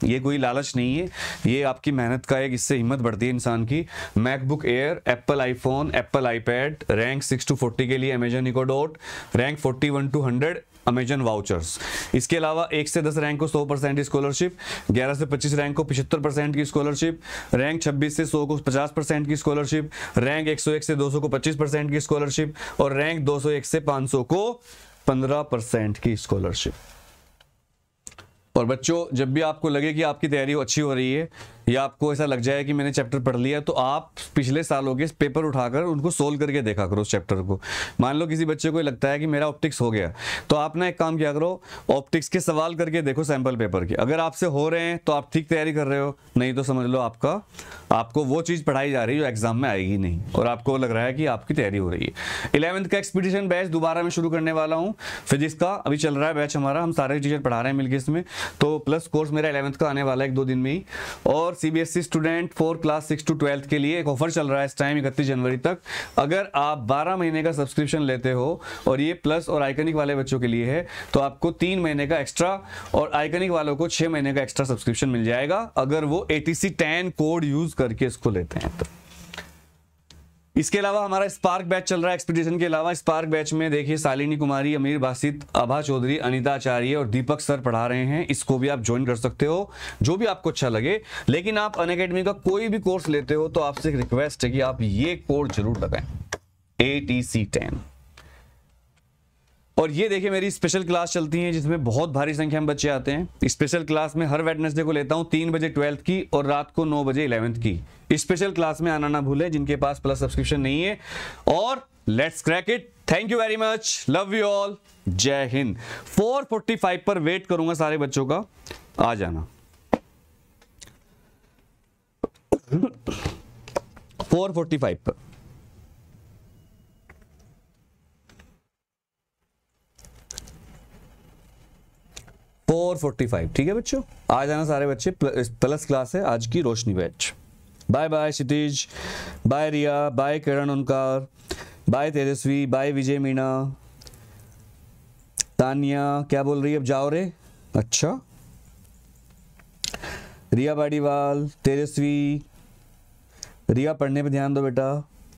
ये कोई लालच नहीं है ये आपकी मेहनत का एक इससे हिम्मत बढ़ती है इंसान की MacBook Air Apple iPhone Apple iPad rank six two forty के लिए Amazon Echo Dot rank forty one two hundred Amazon vouchers इसके अलावा एक से दस रैंक को सौ परसेंट की स्कॉलरशिप ग्यारह से पच्चीस रैंक को पिछहत्तर परसेंट की स्कॉलरशिप रैंक छब्बीस से सौ को पचास परसेंट की स्कॉलरशिप रैंक एक सौ एक से दो सौ को पच्चीस परसेंट की स्कॉलरशिप और रैंक दो सौ एक से पाँच सौ को पंद्रह परसेंट की स्कॉलरशिप और बच्चों जब भी आपको लगे कि आपकी तैयारी अच्छी हो रही है या आपको ऐसा लग जाए कि मैंने चैप्टर पढ़ लिया तो आप पिछले सालों के पेपर उठाकर उनको सोल्व करके देखा करो उस चैप्टर को मान लो किसी बच्चे को लगता है कि मेरा ऑप्टिक्स हो गया तो आप ना एक काम किया करो ऑप्टिक्स के सवाल करके देखो सैंपल पेपर के अगर आपसे हो रहे हैं तो आप ठीक तैयारी कर रहे हो नहीं तो समझ लो आपका आपको वो चीज़ पढ़ाई जा रही है जो एग्जाम में आएगी नहीं और आपको लग रहा है कि आपकी तैयारी हो रही है इलेवंथ का एक्सपीडिशन बैच दोबारा मैं शुरू करने वाला हूँ फिजिक्स का अभी चल रहा है बैच हमारा हम सारे टीचर पढ़ा रहे हैं मिलकर इसमें तो प्लस कोर्स मेरा इलेवंथ का आने वाला है एक दो दिन में ही और CBSE student for class six to twelfth के लिए एक ऑफर चल रहा है इस टाइम इकतीस जनवरी तक अगर आप 12 महीने का सब्सक्रिप्शन लेते हो और ये प्लस और आइकनिक वाले बच्चों के लिए है तो आपको तीन महीने का एक्स्ट्रा और आइकनिक वालों को छः महीने का एक्स्ट्रा सब्सक्रिप्शन मिल जाएगा अगर वो ए टी कोड यूज़ करके इसको लेते हैं तो इसके अलावा हमारा स्पार्क बैच चल रहा है एक्सपीडिशन के अलावा स्पार्क बैच में देखिए सालिनी कुमारी अमीर भाषित अभा चौधरी अनिता आचार्य और दीपक सर पढ़ा रहे हैं इसको भी आप ज्वाइन कर सकते हो जो भी आपको अच्छा लगे लेकिन आप अन का कोई भी कोर्स लेते हो तो आपसे एक रिक्वेस्ट है कि आप ये कोर्स जरूर लगाएं ए टी सी टेन और ये देखिए मेरी स्पेशल क्लास चलती है जिसमें बहुत भारी संख्या में बच्चे आते हैं स्पेशल क्लास में हर वेडनेसडे को लेता हूँ तीन बजे ट्वेल्थ की और रात को नौ बजे इलेवंथ की स्पेशल क्लास में आना ना भूलें जिनके पास प्लस सब्सक्रिप्शन नहीं है और let's crack it thank you very much love you all Jai Hind 445 पर वेट करूंगा सारे बच्चों का आ जाना 445 पर फोर फोर्टी फाइव ठीक है बच्चों आ जाना सारे बच्चे प्लस क्लास है आज की Roshni batch bye bye Kshitij bye Riya bye Kiran Omkar bye Tejaswi bye Vijay Meena Tania क्या बोल रही है अब जाओ रे अच्छा रिया बाडीवाल तेजस्वी रिया पढ़ने पे ध्यान दो बेटा